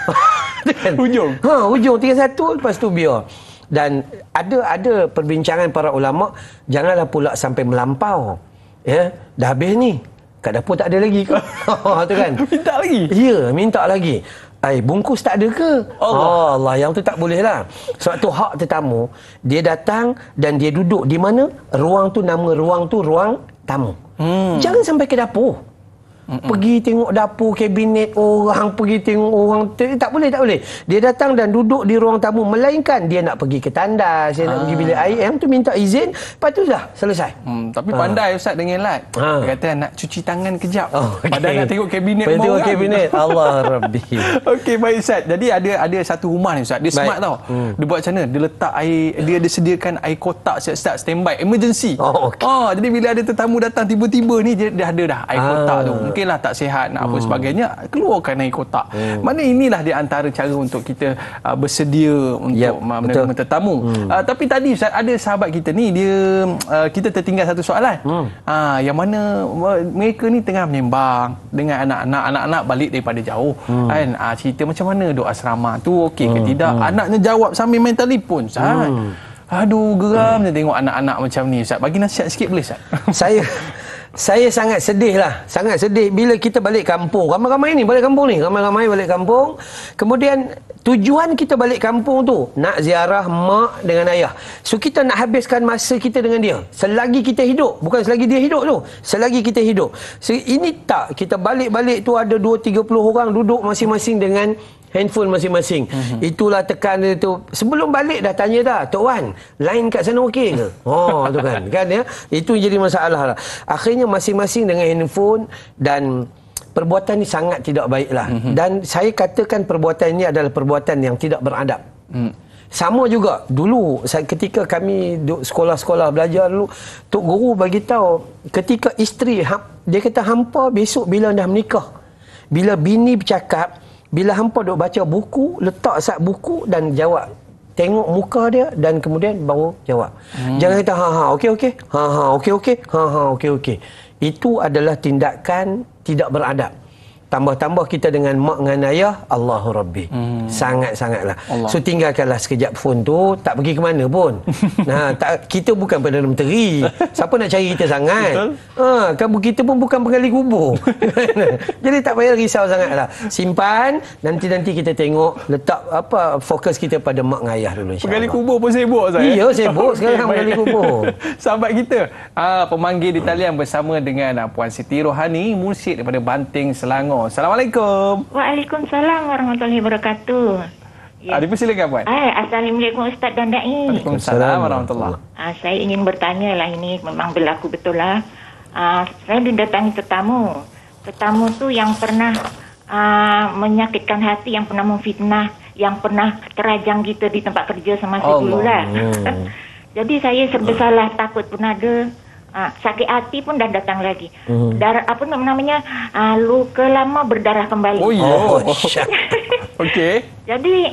kan? Hujung. Ha, hujung tinggal satu lepas tu biar. Dan ada ada perbincangan para ulama janganlah pula sampai melampau. Ya, dah habis ni. Kat dapur tak ada lagi ke? Ha, tu kan. Minta lagi. Ya, minta lagi. Ai bungkus tak ada ke? Allah. Allah yang tu tak boleh lah. Sebab tu hak tetamu, dia datang dan dia duduk di mana? Ruang tu nama ruang tu ruang tamu. Hmm. Jangan sampai ke dapur. Mm-mm. Pergi tengok dapur kabinet orang Pergi tengok orang eh, Tak boleh tak boleh Dia datang dan duduk di ruang tamu Melainkan dia nak pergi ke tandas Dia ah. nak pergi bilik ah. air Yang tu minta izin Lepas tu dah selesai hmm, Tapi ah. pandai ah. Ustaz dengan Elad ah. Dia kata nak cuci tangan kejap oh, okay. Padahal nak tengok kabinet Pada tengok kabinet Allah Rabbi Okey baik Ustaz Jadi ada ada satu rumah ni Ustaz Dia smart tau hmm. Dia buat macam mana Dia letak air Dia ada sediakan air kotak Siap-siap standby Emergency oh, okay. oh, ah, Jadi bila ada tetamu datang Tiba-tiba ni Dia, dia ada dah air ah. kotak tu lah tak sihat nak apa hmm. sebagainya keluarkan air kotak hmm. mana inilah di antara cara untuk kita uh, bersedia untuk yep, menerima tetamu hmm. uh, tapi tadi ada sahabat kita ni dia uh, kita tertinggal satu soalan hmm. uh, yang mana uh, mereka ni tengah menyembang dengan anak-anak anak-anak balik daripada jauh hmm. kan uh, cerita macam mana doa asrama tu okey hmm. ke tidak hmm. anaknya jawab sambil main telefon Ustaz hmm. aduh geramnya hmm. tengok anak-anak macam ni Ustaz bagi nasihat sikit boleh Ustaz saya saya sangat sedih lah. Sangat sedih bila kita balik kampung. Ramai-ramai ni balik kampung ni. Ramai-ramai balik kampung. Kemudian tujuan kita balik kampung tu nak ziarah mak dengan ayah. So kita nak habiskan masa kita dengan dia. Selagi kita hidup. Bukan selagi dia hidup tu. Selagi kita hidup. So ini tak. Kita balik-balik tu ada 2-30 orang duduk masing-masing dengan handphone masing-masing. Mm-hmm. Itulah tekan dia tu. Sebelum balik dah tanya dah, Tok Wan, line kat sana okey ke? oh, tu kan. Kan ya? Itu jadi masalah lah. Akhirnya masing-masing dengan handphone dan perbuatan ni sangat tidak baiklah. Mm-hmm. Dan saya katakan perbuatan ini adalah perbuatan yang tidak beradab. Mm. Sama juga dulu ketika kami duk sekolah-sekolah belajar dulu tok guru bagi tahu ketika isteri dia kata hampa besok bila dah menikah bila bini bercakap bila hampa duk baca buku letak sat buku dan jawab tengok muka dia dan kemudian baru jawab hmm. jangan kata ha ha okey okey ha ha okey okey ha ha okey okey itu adalah tindakan tidak beradab Tambah-tambah kita dengan mak dengan ayah, Allahu Rabbi. Hmm. Sangat-sangatlah. Allah. So tinggalkanlah sekejap phone tu, tak pergi ke mana pun. nah, tak kita bukan Perdana Menteri. Siapa nak cari kita sangat? Betul. Ha, kamu kita pun bukan pengali kubur. Jadi tak payah risau sangatlah. Simpan, nanti-nanti kita tengok letak apa fokus kita pada mak dengan ayah dulu Pengali kubur pun sibuk saya. Ya, sibuk okay, sekarang baik. pengali kubur. Sahabat kita, ah pemanggil di talian bersama dengan ah, Puan Siti Rohani, musyid daripada Banting Selangor. Assalamualaikum. Waalaikumsalam warahmatullahi wabarakatuh. Ya. Ah, Adi silakan buat. Hai, Assalamualaikum Ustaz dan Da'i. Waalaikumsalam warahmatullahi wabarakatuh. Ah, saya ingin bertanya lah ini memang berlaku betul lah. Uh, saya didatangi tetamu. Tetamu tu yang pernah uh, menyakitkan hati, yang pernah memfitnah, yang pernah terajang kita di tempat kerja sama si dulu lah. Jadi saya sebesalah takut pun ada. Ah, sakit hati pun dah datang lagi. Hmm. Darah apa namanya? Uh, luka lama berdarah kembali. Oh, iya. oh. Okey. Jadi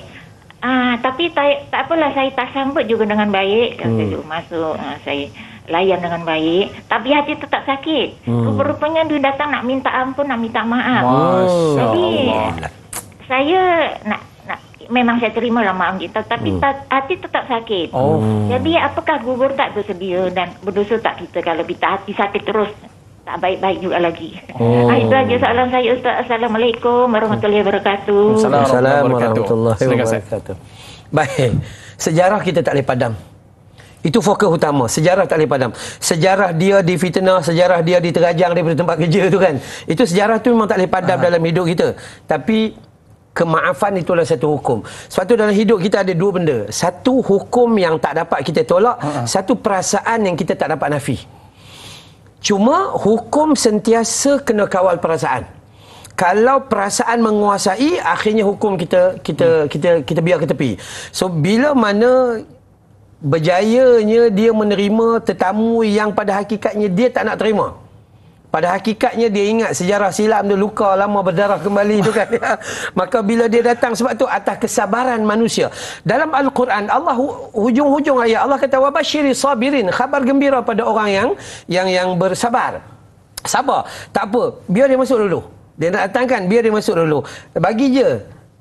uh, tapi tak tak apalah saya tak sambut juga dengan baik. Saya hmm. masuk uh, saya layan dengan baik tapi hati tetap sakit. Hmm. Rupanya dia datang nak minta ampun, nak minta maaf. Masya jadi Allah. saya nak memang saya terima lah maaf kita tapi hmm. hati tetap sakit. Oh. Jadi apakah gugur tak bersedia dan berdosa tak kita kalau kita hati sakit terus? Tak baik-baik juga lagi. Oh. Ah, itu aja soalan saya Ustaz. Assalamualaikum warahmatullahi wabarakatuh. Assalamualaikum warahmatullahi wabarakatuh. Baik. Sejarah kita tak boleh padam. Itu fokus utama. Sejarah tak boleh padam. Sejarah dia di fitnah, sejarah dia diterajang daripada tempat kerja tu kan. Itu sejarah tu memang tak boleh padam Aha. dalam hidup kita. Tapi kemaafan itulah satu hukum. Sebab tu dalam hidup kita ada dua benda. Satu hukum yang tak dapat kita tolak, uh-huh. satu perasaan yang kita tak dapat nafi. Cuma hukum sentiasa kena kawal perasaan. Kalau perasaan menguasai, akhirnya hukum kita kita hmm. kita, kita kita biar ke tepi. So bila mana berjayanya dia menerima tetamu yang pada hakikatnya dia tak nak terima. Pada hakikatnya dia ingat sejarah silam dia luka lama berdarah kembali tu kan. Maka bila dia datang sebab tu atas kesabaran manusia. Dalam Al-Quran Allah hujung-hujung ayat Allah kata wabashiri sabirin khabar gembira pada orang yang yang yang bersabar. Sabar. Tak apa. Biar dia masuk dulu. Dia nak datangkan, biar dia masuk dulu. Bagi je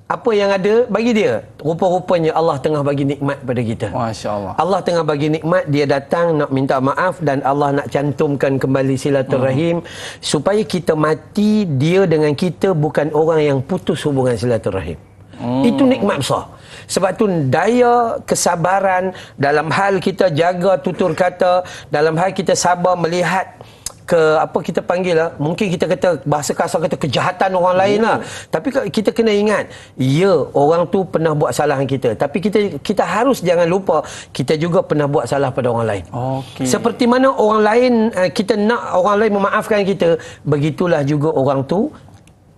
apa yang ada bagi dia rupa-rupanya Allah tengah bagi nikmat pada kita masya-Allah Allah tengah bagi nikmat dia datang nak minta maaf dan Allah nak cantumkan kembali silaturahim hmm. supaya kita mati dia dengan kita bukan orang yang putus hubungan silaturahim hmm. itu nikmat besar sebab tu daya kesabaran dalam hal kita jaga tutur kata dalam hal kita sabar melihat ke apa kita panggil lah mungkin kita kata bahasa kasar kata kejahatan orang yeah. lain lah tapi kita kena ingat ya orang tu pernah buat salah kita tapi kita kita harus jangan lupa kita juga pernah buat salah pada orang lain okay. seperti mana orang lain eh, kita nak orang lain memaafkan kita begitulah juga orang tu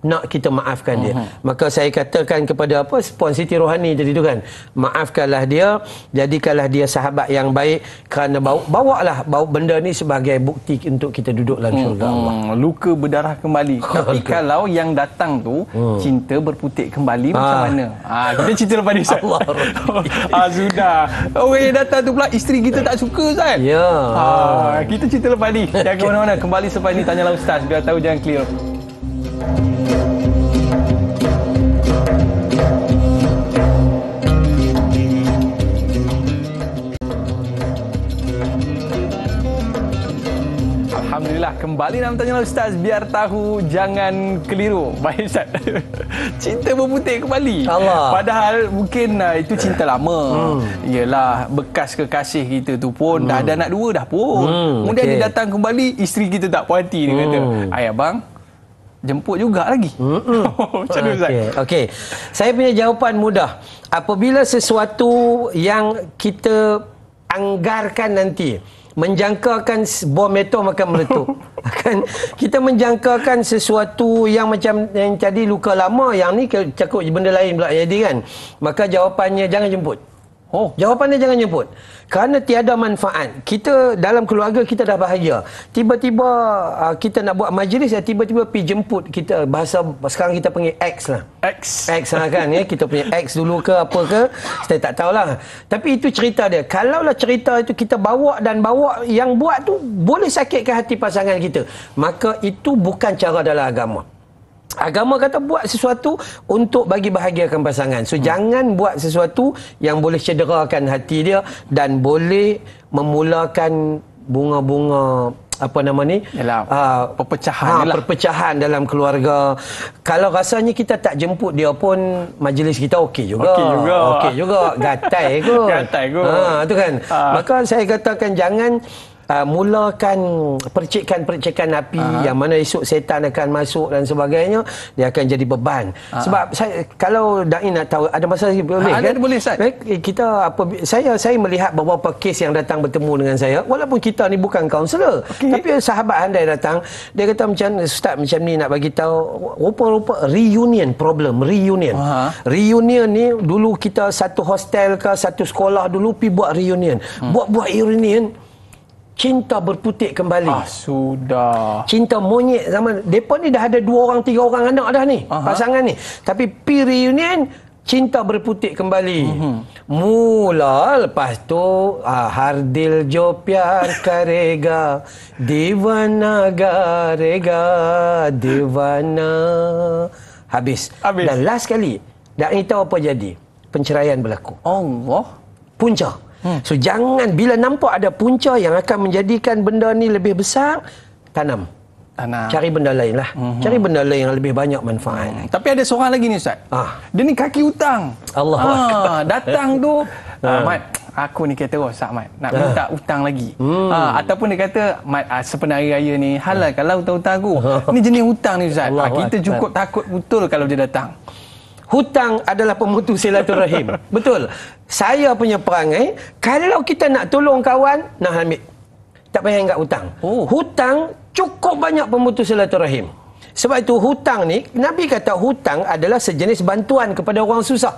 nak kita maafkan dia. Uh-huh. Maka saya katakan kepada apa Puan Siti Rohani tadi tu kan, maafkanlah dia, jadikanlah dia sahabat yang baik kerana bawa bawa lah bawa benda ni sebagai bukti untuk kita duduk dalam hmm. syurga uh-huh. Allah. Hmm. Luka berdarah kembali. Tapi kalau yang datang tu uh. cinta berputik kembali ha. macam mana? ha, kita cerita lepas ni Allah. ah sudah. Okey datang tu pula isteri kita tak suka Ustaz. Ya. Yeah. Ha, kita cerita lepas ni. Jangan ke mana-mana kembali sampai ni tanyalah ustaz biar tahu jangan clear. Thank you. Alhamdulillah kembali nak tanya Ustaz biar tahu jangan keliru. Baik Ustaz. Cinta berputih kembali. Allah. Padahal mungkin uh, itu cinta lama. Hmm. Yalah bekas kekasih kita tu pun hmm. dah ada anak dua dah pun. Hmm. Kemudian okay. dia datang kembali isteri kita tak puas hati dia hmm. kata. Ayah bang jemput juga lagi. Hmm, hmm. Macam mana Ustaz? Okey. Saya punya jawapan mudah. Apabila sesuatu yang kita anggarkan nanti menjangkakan bom atom akan meletup akan kita menjangkakan sesuatu yang macam yang tadi luka lama yang ni cakup benda lain pula jadi kan maka jawapannya jangan jemput oh jawapannya jangan jemput kerana tiada manfaat kita dalam keluarga kita dah bahaya tiba-tiba uh, kita nak buat majlis ya tiba-tiba pi jemput kita bahasa sekarang kita panggil X lah X X lah kan ya kita punya X dulu ke apa ke saya tak tahulah tapi itu cerita dia kalaulah cerita itu kita bawa dan bawa yang buat tu boleh sakitkan hati pasangan kita maka itu bukan cara dalam agama Agama kata buat sesuatu untuk bagi bahagiakan pasangan. So hmm. jangan buat sesuatu yang boleh cederakan hati dia dan boleh memulakan bunga-bunga apa nama ni? Yalah, uh, perpecahan. Ha, perpecahan dalam keluarga. Kalau rasanya kita tak jemput dia pun majlis kita okey juga. Okey juga. Okey juga. Gatai kot. Gatai kot. Ha, kan. Ha. Maka saya katakan jangan uh, mulakan percikan-percikan api uh-huh. yang mana esok setan akan masuk dan sebagainya dia akan jadi beban uh-huh. sebab saya kalau dai nak tahu ada masa lagi boleh ha, kan boleh Ustaz eh, kita apa saya saya melihat beberapa kes yang datang bertemu dengan saya walaupun kita ni bukan kaunselor okay. tapi sahabat anda datang dia kata macam ustaz macam ni nak bagi tahu rupa-rupa reunion problem reunion uh-huh. reunion ni dulu kita satu hostel ke satu sekolah dulu pi buat reunion hmm. buat buat reunion cinta berputik kembali. Ah, sudah. Cinta monyet zaman depa ni dah ada dua orang tiga orang anak dah ni, uh pasangan ni. Tapi pi reunion cinta berputik kembali. Uh-huh. Mula lepas tu ah, Hardil jo karega divana garega divana habis. habis. Dan last kali dah ni tahu apa jadi. Penceraian berlaku. Allah. Punca. Hmm. So jangan bila nampak ada punca yang akan menjadikan benda ni lebih besar, tanam. Tanam. Cari benda lain lah. Hmm. Cari benda lain yang lebih banyak manfaat. Hmm. Tapi ada seorang lagi ni Ustaz. Ah. Dia ni kaki hutang. Allah ah, Datang tu, ah. ah, Mat, aku ni kata rosak oh, Mat. Nak ah. minta hutang lagi. Hmm. Ah, ataupun dia kata, Mat, ah, sepenuh raya ni halal hmm. kalau hutang-hutang aku. ni jenis hutang ni Ustaz. Ah, kita cukup takut betul kalau dia datang hutang adalah pemutus silaturahim. Betul. Saya punya perangai, kalau kita nak tolong kawan, nak ambil. Tak payah ingat hutang. Oh. Hutang cukup banyak pemutus silaturahim. Sebab itu hutang ni, Nabi kata hutang adalah sejenis bantuan kepada orang susah.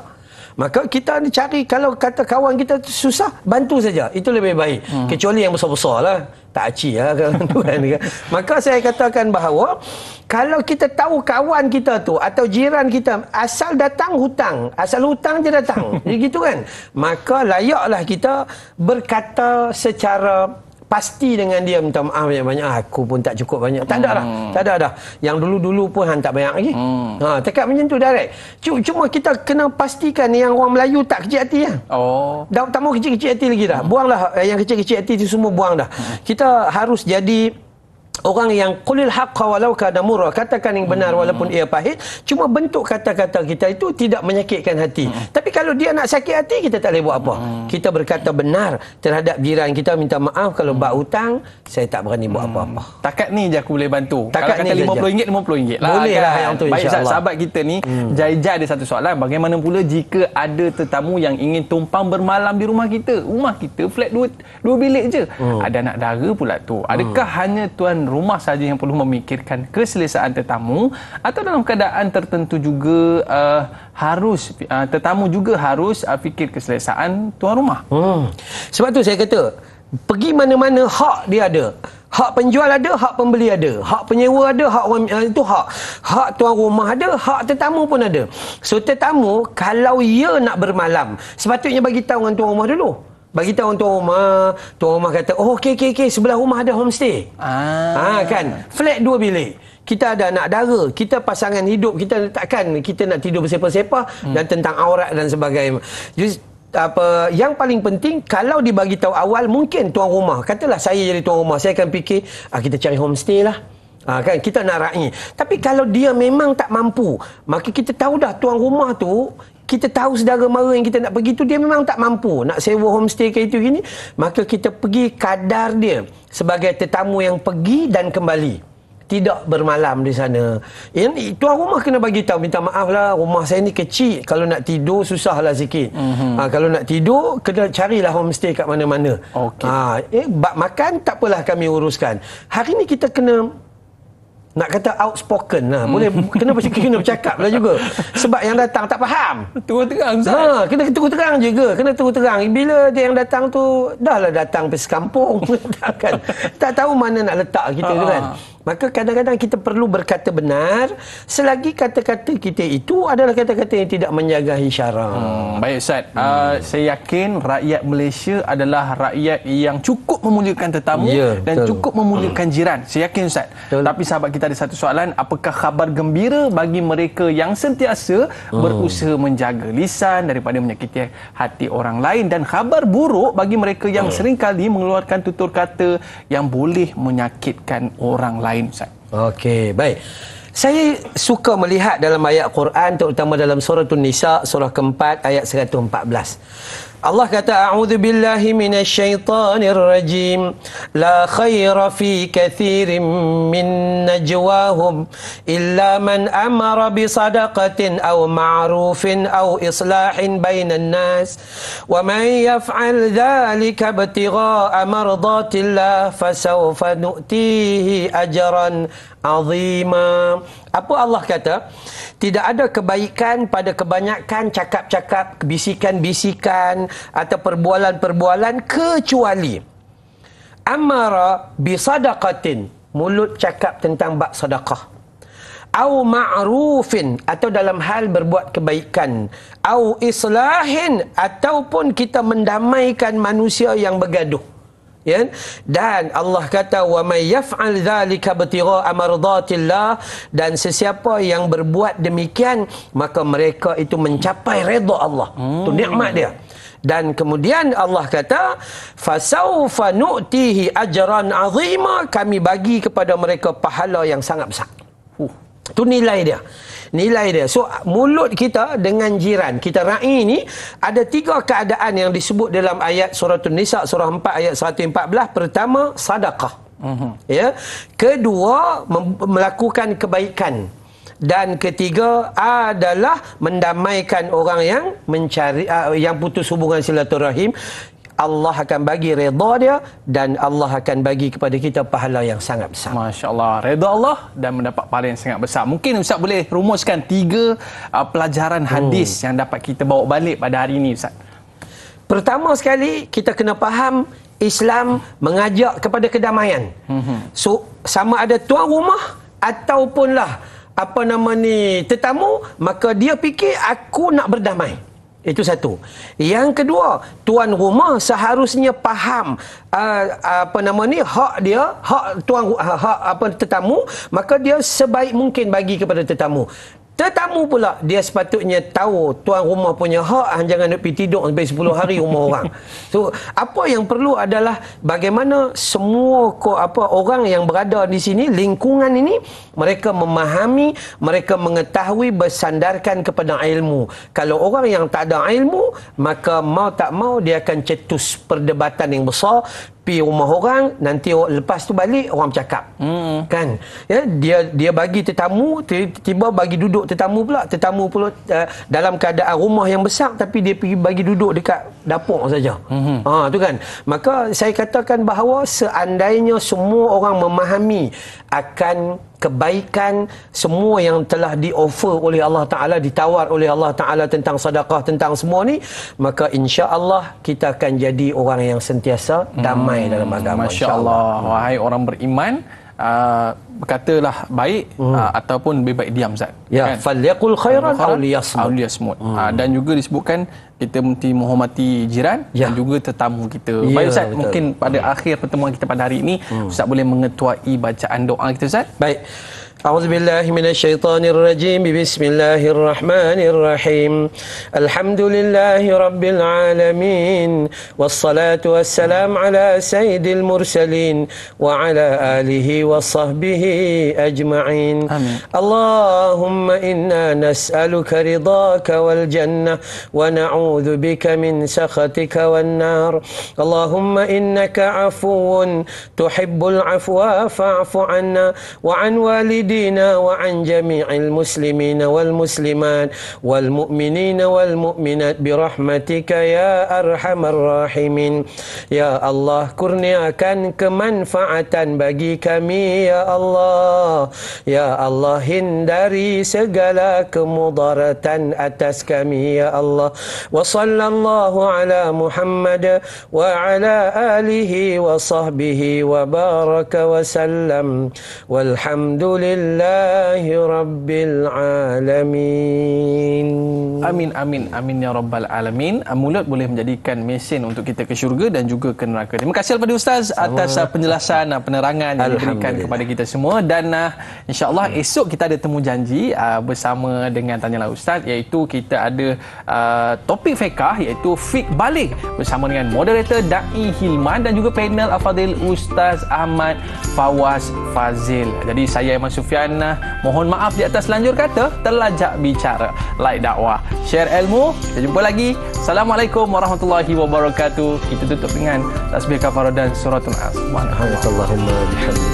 Maka kita cari kalau kata kawan kita susah, bantu saja. Itu lebih baik. Hmm. Kecuali yang besar-besar lah tak aci lah kawan tuan maka saya katakan bahawa kalau kita tahu kawan kita tu atau jiran kita asal datang hutang asal hutang je datang jadi kan maka layaklah kita berkata secara pasti dengan dia minta maaf banyak-banyak ah, aku pun tak cukup banyak tak ada dah hmm. tak ada dah yang dulu-dulu pun hang tak banyak lagi hmm. ha cakap macam tu direct cuma kita kena pastikan yang orang Melayu tak kecil hati ya oh dah tak mau kecil-kecil hati lagi dah hmm. buanglah eh, yang kecil-kecil hati tu semua buang dah hmm. kita harus jadi orang yang kulil hak walau kana murra katakan yang benar walaupun ia pahit cuma bentuk kata-kata kita itu tidak menyakitkan hati hmm. tapi kalau dia nak sakit hati kita tak boleh buat apa hmm. kita berkata benar terhadap jiran kita minta maaf kalau bak hutang saya tak berani buat hmm. apa-apa takat ni je aku boleh bantu takat kalau kata ni RM50 RM50 lah boleh lah kan? tu, baik sahabat kita ni hmm. Jaijah ada satu soalan bagaimana pula jika ada tetamu yang ingin tumpang bermalam di rumah kita rumah kita flat dua, dua bilik je hmm. ada anak dara pula tu adakah hmm. hanya tuan rumah saja yang perlu memikirkan keselesaan tetamu atau dalam keadaan tertentu juga uh, harus uh, tetamu juga harus uh, fikir keselesaan tuan rumah. Hmm. Sebab tu saya kata pergi mana-mana hak dia ada. Hak penjual ada, hak pembeli ada. Hak penyewa ada, hak orang, uh, itu hak. Hak tuan rumah ada, hak tetamu pun ada. So tetamu kalau ia nak bermalam, sepatutnya bagi tahu dengan tuan rumah dulu bagi tahu untuk rumah tuan rumah kata oh okey okey okey sebelah rumah ada homestay ah ha, kan flat dua bilik kita ada anak dara kita pasangan hidup kita takkan kita nak tidur bersepa-sepa hmm. dan tentang aurat dan sebagainya Jadi apa yang paling penting kalau dibagi tahu awal mungkin tuan rumah katalah saya jadi tuan rumah saya akan fikir ah, kita cari homestay lah Ha, kan kita nak raih. Tapi kalau dia memang tak mampu, maka kita tahu dah tuan rumah tu kita tahu saudara mara yang kita nak pergi tu dia memang tak mampu nak sewa homestay ke itu gini maka kita pergi kadar dia sebagai tetamu yang pergi dan kembali tidak bermalam di sana. Yang itu rumah kena bagi tahu minta maaf lah rumah saya ni kecil kalau nak tidur susahlah sikit. Mm-hmm. Ha, kalau nak tidur kena carilah homestay kat mana-mana. Okay. Ha, ah, eh bak makan tak apalah kami uruskan. Hari ni kita kena nak kata outspoken lah. Boleh hmm. kena bercakap kena bercakap lah juga. Sebab yang datang tak faham. Terus terang Ha, kena terus terang juga. Kena terus terang. Bila dia yang datang tu dah lah datang pergi kampung tak tahu mana nak letak kita tu ah, kan. Ah. Maka kadang-kadang kita perlu berkata benar selagi kata-kata kita itu adalah kata-kata yang tidak menjaga isyarat. Hmm, baik Ustaz, ah, hmm. uh, saya yakin rakyat Malaysia adalah rakyat yang cukup memuliakan tetamu yeah, dan betul. cukup memuliakan hmm. jiran. Saya yakin Ustaz. Betul. Tapi sahabat kita ada satu soalan, apakah khabar gembira bagi mereka yang sentiasa hmm. berusaha menjaga lisan daripada menyakiti hati orang lain dan khabar buruk bagi mereka yang hmm. seringkali mengeluarkan tutur kata yang boleh menyakitkan orang lain? lain Ustaz. Okey, baik. Saya suka melihat dalam ayat Quran terutama dalam surah Tun Nisa surah keempat ayat 114. Allah kata a'udzu billahi minasy syaithanir rajim la khaira fi katsirin min najwahum illa man amara bi sadaqatin aw ma'rufin aw islahin bainan nas wa man yaf'al dzalika ibtigha'a mardatillah fasawfa nu'tihi ajran 'azima apa Allah kata? Tidak ada kebaikan pada kebanyakan cakap-cakap, bisikan-bisikan atau perbualan-perbualan kecuali amara bi sadaqatin, mulut cakap tentang bab sedekah. Au ma'rufin atau dalam hal berbuat kebaikan, au islahin ataupun kita mendamaikan manusia yang bergaduh. Ya? Dan Allah kata wa may yaf'al dhalika btigha amradatillah dan sesiapa yang berbuat demikian maka mereka itu mencapai redha Allah. Itu hmm. nikmat dia. Dan kemudian Allah kata fasaufa nu'tihi ajran azima kami bagi kepada mereka pahala yang sangat besar. Uh, itu nilai dia nilai dia. So mulut kita dengan jiran. Kita ra'i ni ada tiga keadaan yang disebut dalam ayat surah An-Nisa surah 4 ayat 114. Pertama sedekah. Mm-hmm. Ya. Kedua melakukan kebaikan dan ketiga adalah mendamaikan orang yang mencari uh, yang putus hubungan silaturahim Allah akan bagi reda dia dan Allah akan bagi kepada kita pahala yang sangat besar. Masya Allah, reda Allah dan mendapat pahala yang sangat besar. Mungkin Ustaz boleh rumuskan tiga uh, pelajaran hmm. hadis hmm. yang dapat kita bawa balik pada hari ini Ustaz. Pertama sekali, kita kena faham Islam mengajak kepada kedamaian. Mhm. So, sama ada tuan rumah ataupunlah apa nama ni tetamu, maka dia fikir aku nak berdamai. Hmm. Itu satu. Yang kedua, tuan rumah seharusnya faham uh, apa nama ni hak dia, hak tuan hak, hak apa tetamu, maka dia sebaik mungkin bagi kepada tetamu. Tetamu pula dia sepatutnya tahu tuan rumah punya hak ah, jangan nak pergi tidur sampai 10 hari rumah orang. So apa yang perlu adalah bagaimana semua ko, apa orang yang berada di sini lingkungan ini mereka memahami, mereka mengetahui bersandarkan kepada ilmu. Kalau orang yang tak ada ilmu maka mau tak mau dia akan cetus perdebatan yang besar pi rumah orang nanti lepas tu balik orang bercakap hmm. kan ya dia dia bagi tetamu tiba bagi duduk tetamu pula tetamu pula uh, dalam keadaan rumah yang besar tapi dia pergi bagi duduk dekat dapur saja hmm. ha tu kan maka saya katakan bahawa seandainya semua orang memahami akan kebaikan semua yang telah di-offer oleh Allah Ta'ala, ditawar oleh Allah Ta'ala tentang sadaqah, tentang semua ni, maka insya Allah kita akan jadi orang yang sentiasa damai hmm, dalam agama. Masya Allah. Allah. Wahai orang beriman, uh, ah, katalah baik hmm. uh, ataupun lebih baik diam, Zat. Ya, kan? falyakul khairan awliya smut. Hmm. Ah, dan juga disebutkan, kita mesti menghormati jiran ya. dan juga tetamu kita. Ya, Baik Ustaz, betul. mungkin pada akhir pertemuan kita pada hari ini, hmm. Ustaz boleh mengetuai bacaan doa kita Ustaz? Baik. أعوذ بالله من الشيطان الرجيم بسم الله الرحمن الرحيم الحمد لله رب العالمين والصلاة والسلام على سيد المرسلين وعلى آله وصحبه أجمعين آمين. اللهم إنا نسألك رضاك والجنة ونعوذ بك من سخطك والنار اللهم إنك عفو تحب العفو فاعف عنا وعن والدينا دينا وعن جميع المسلمين والمسلمات والمؤمنين والمؤمنات برحمتك يا أرحم الراحمين يا الله كرنياكن كمنفعة bagi kami ya Allah ya Allah hindari segala kemudaratan atas kami ya Allah wa sallallahu ala Muhammad wa ala alihi wa sahbihi wa baraka wa sallam walhamdulillah لله رب alamin. Amin amin amin ya rabbal alamin. Ah, mulut boleh menjadikan mesin untuk kita ke syurga dan juga ke neraka. Terima kasih kepada ustaz atas ah, penjelasan dan ah, penerangan yang diberikan kepada kita semua dan uh, insyaallah hmm. esok kita ada temu janji uh, bersama dengan tanyalah ustaz iaitu kita ada uh, topik fiqh iaitu fik balik bersama dengan moderator dai Hilman dan juga panel afadil ustaz Ahmad Fawaz Fazil. Jadi saya masuk Sufian mohon maaf di atas lanjur kata terlajak bicara like dakwah share ilmu kita jumpa lagi assalamualaikum warahmatullahi wabarakatuh kita tutup dengan tasbih kafarudan dan suratul asmaan warahmatullahi. bihamdika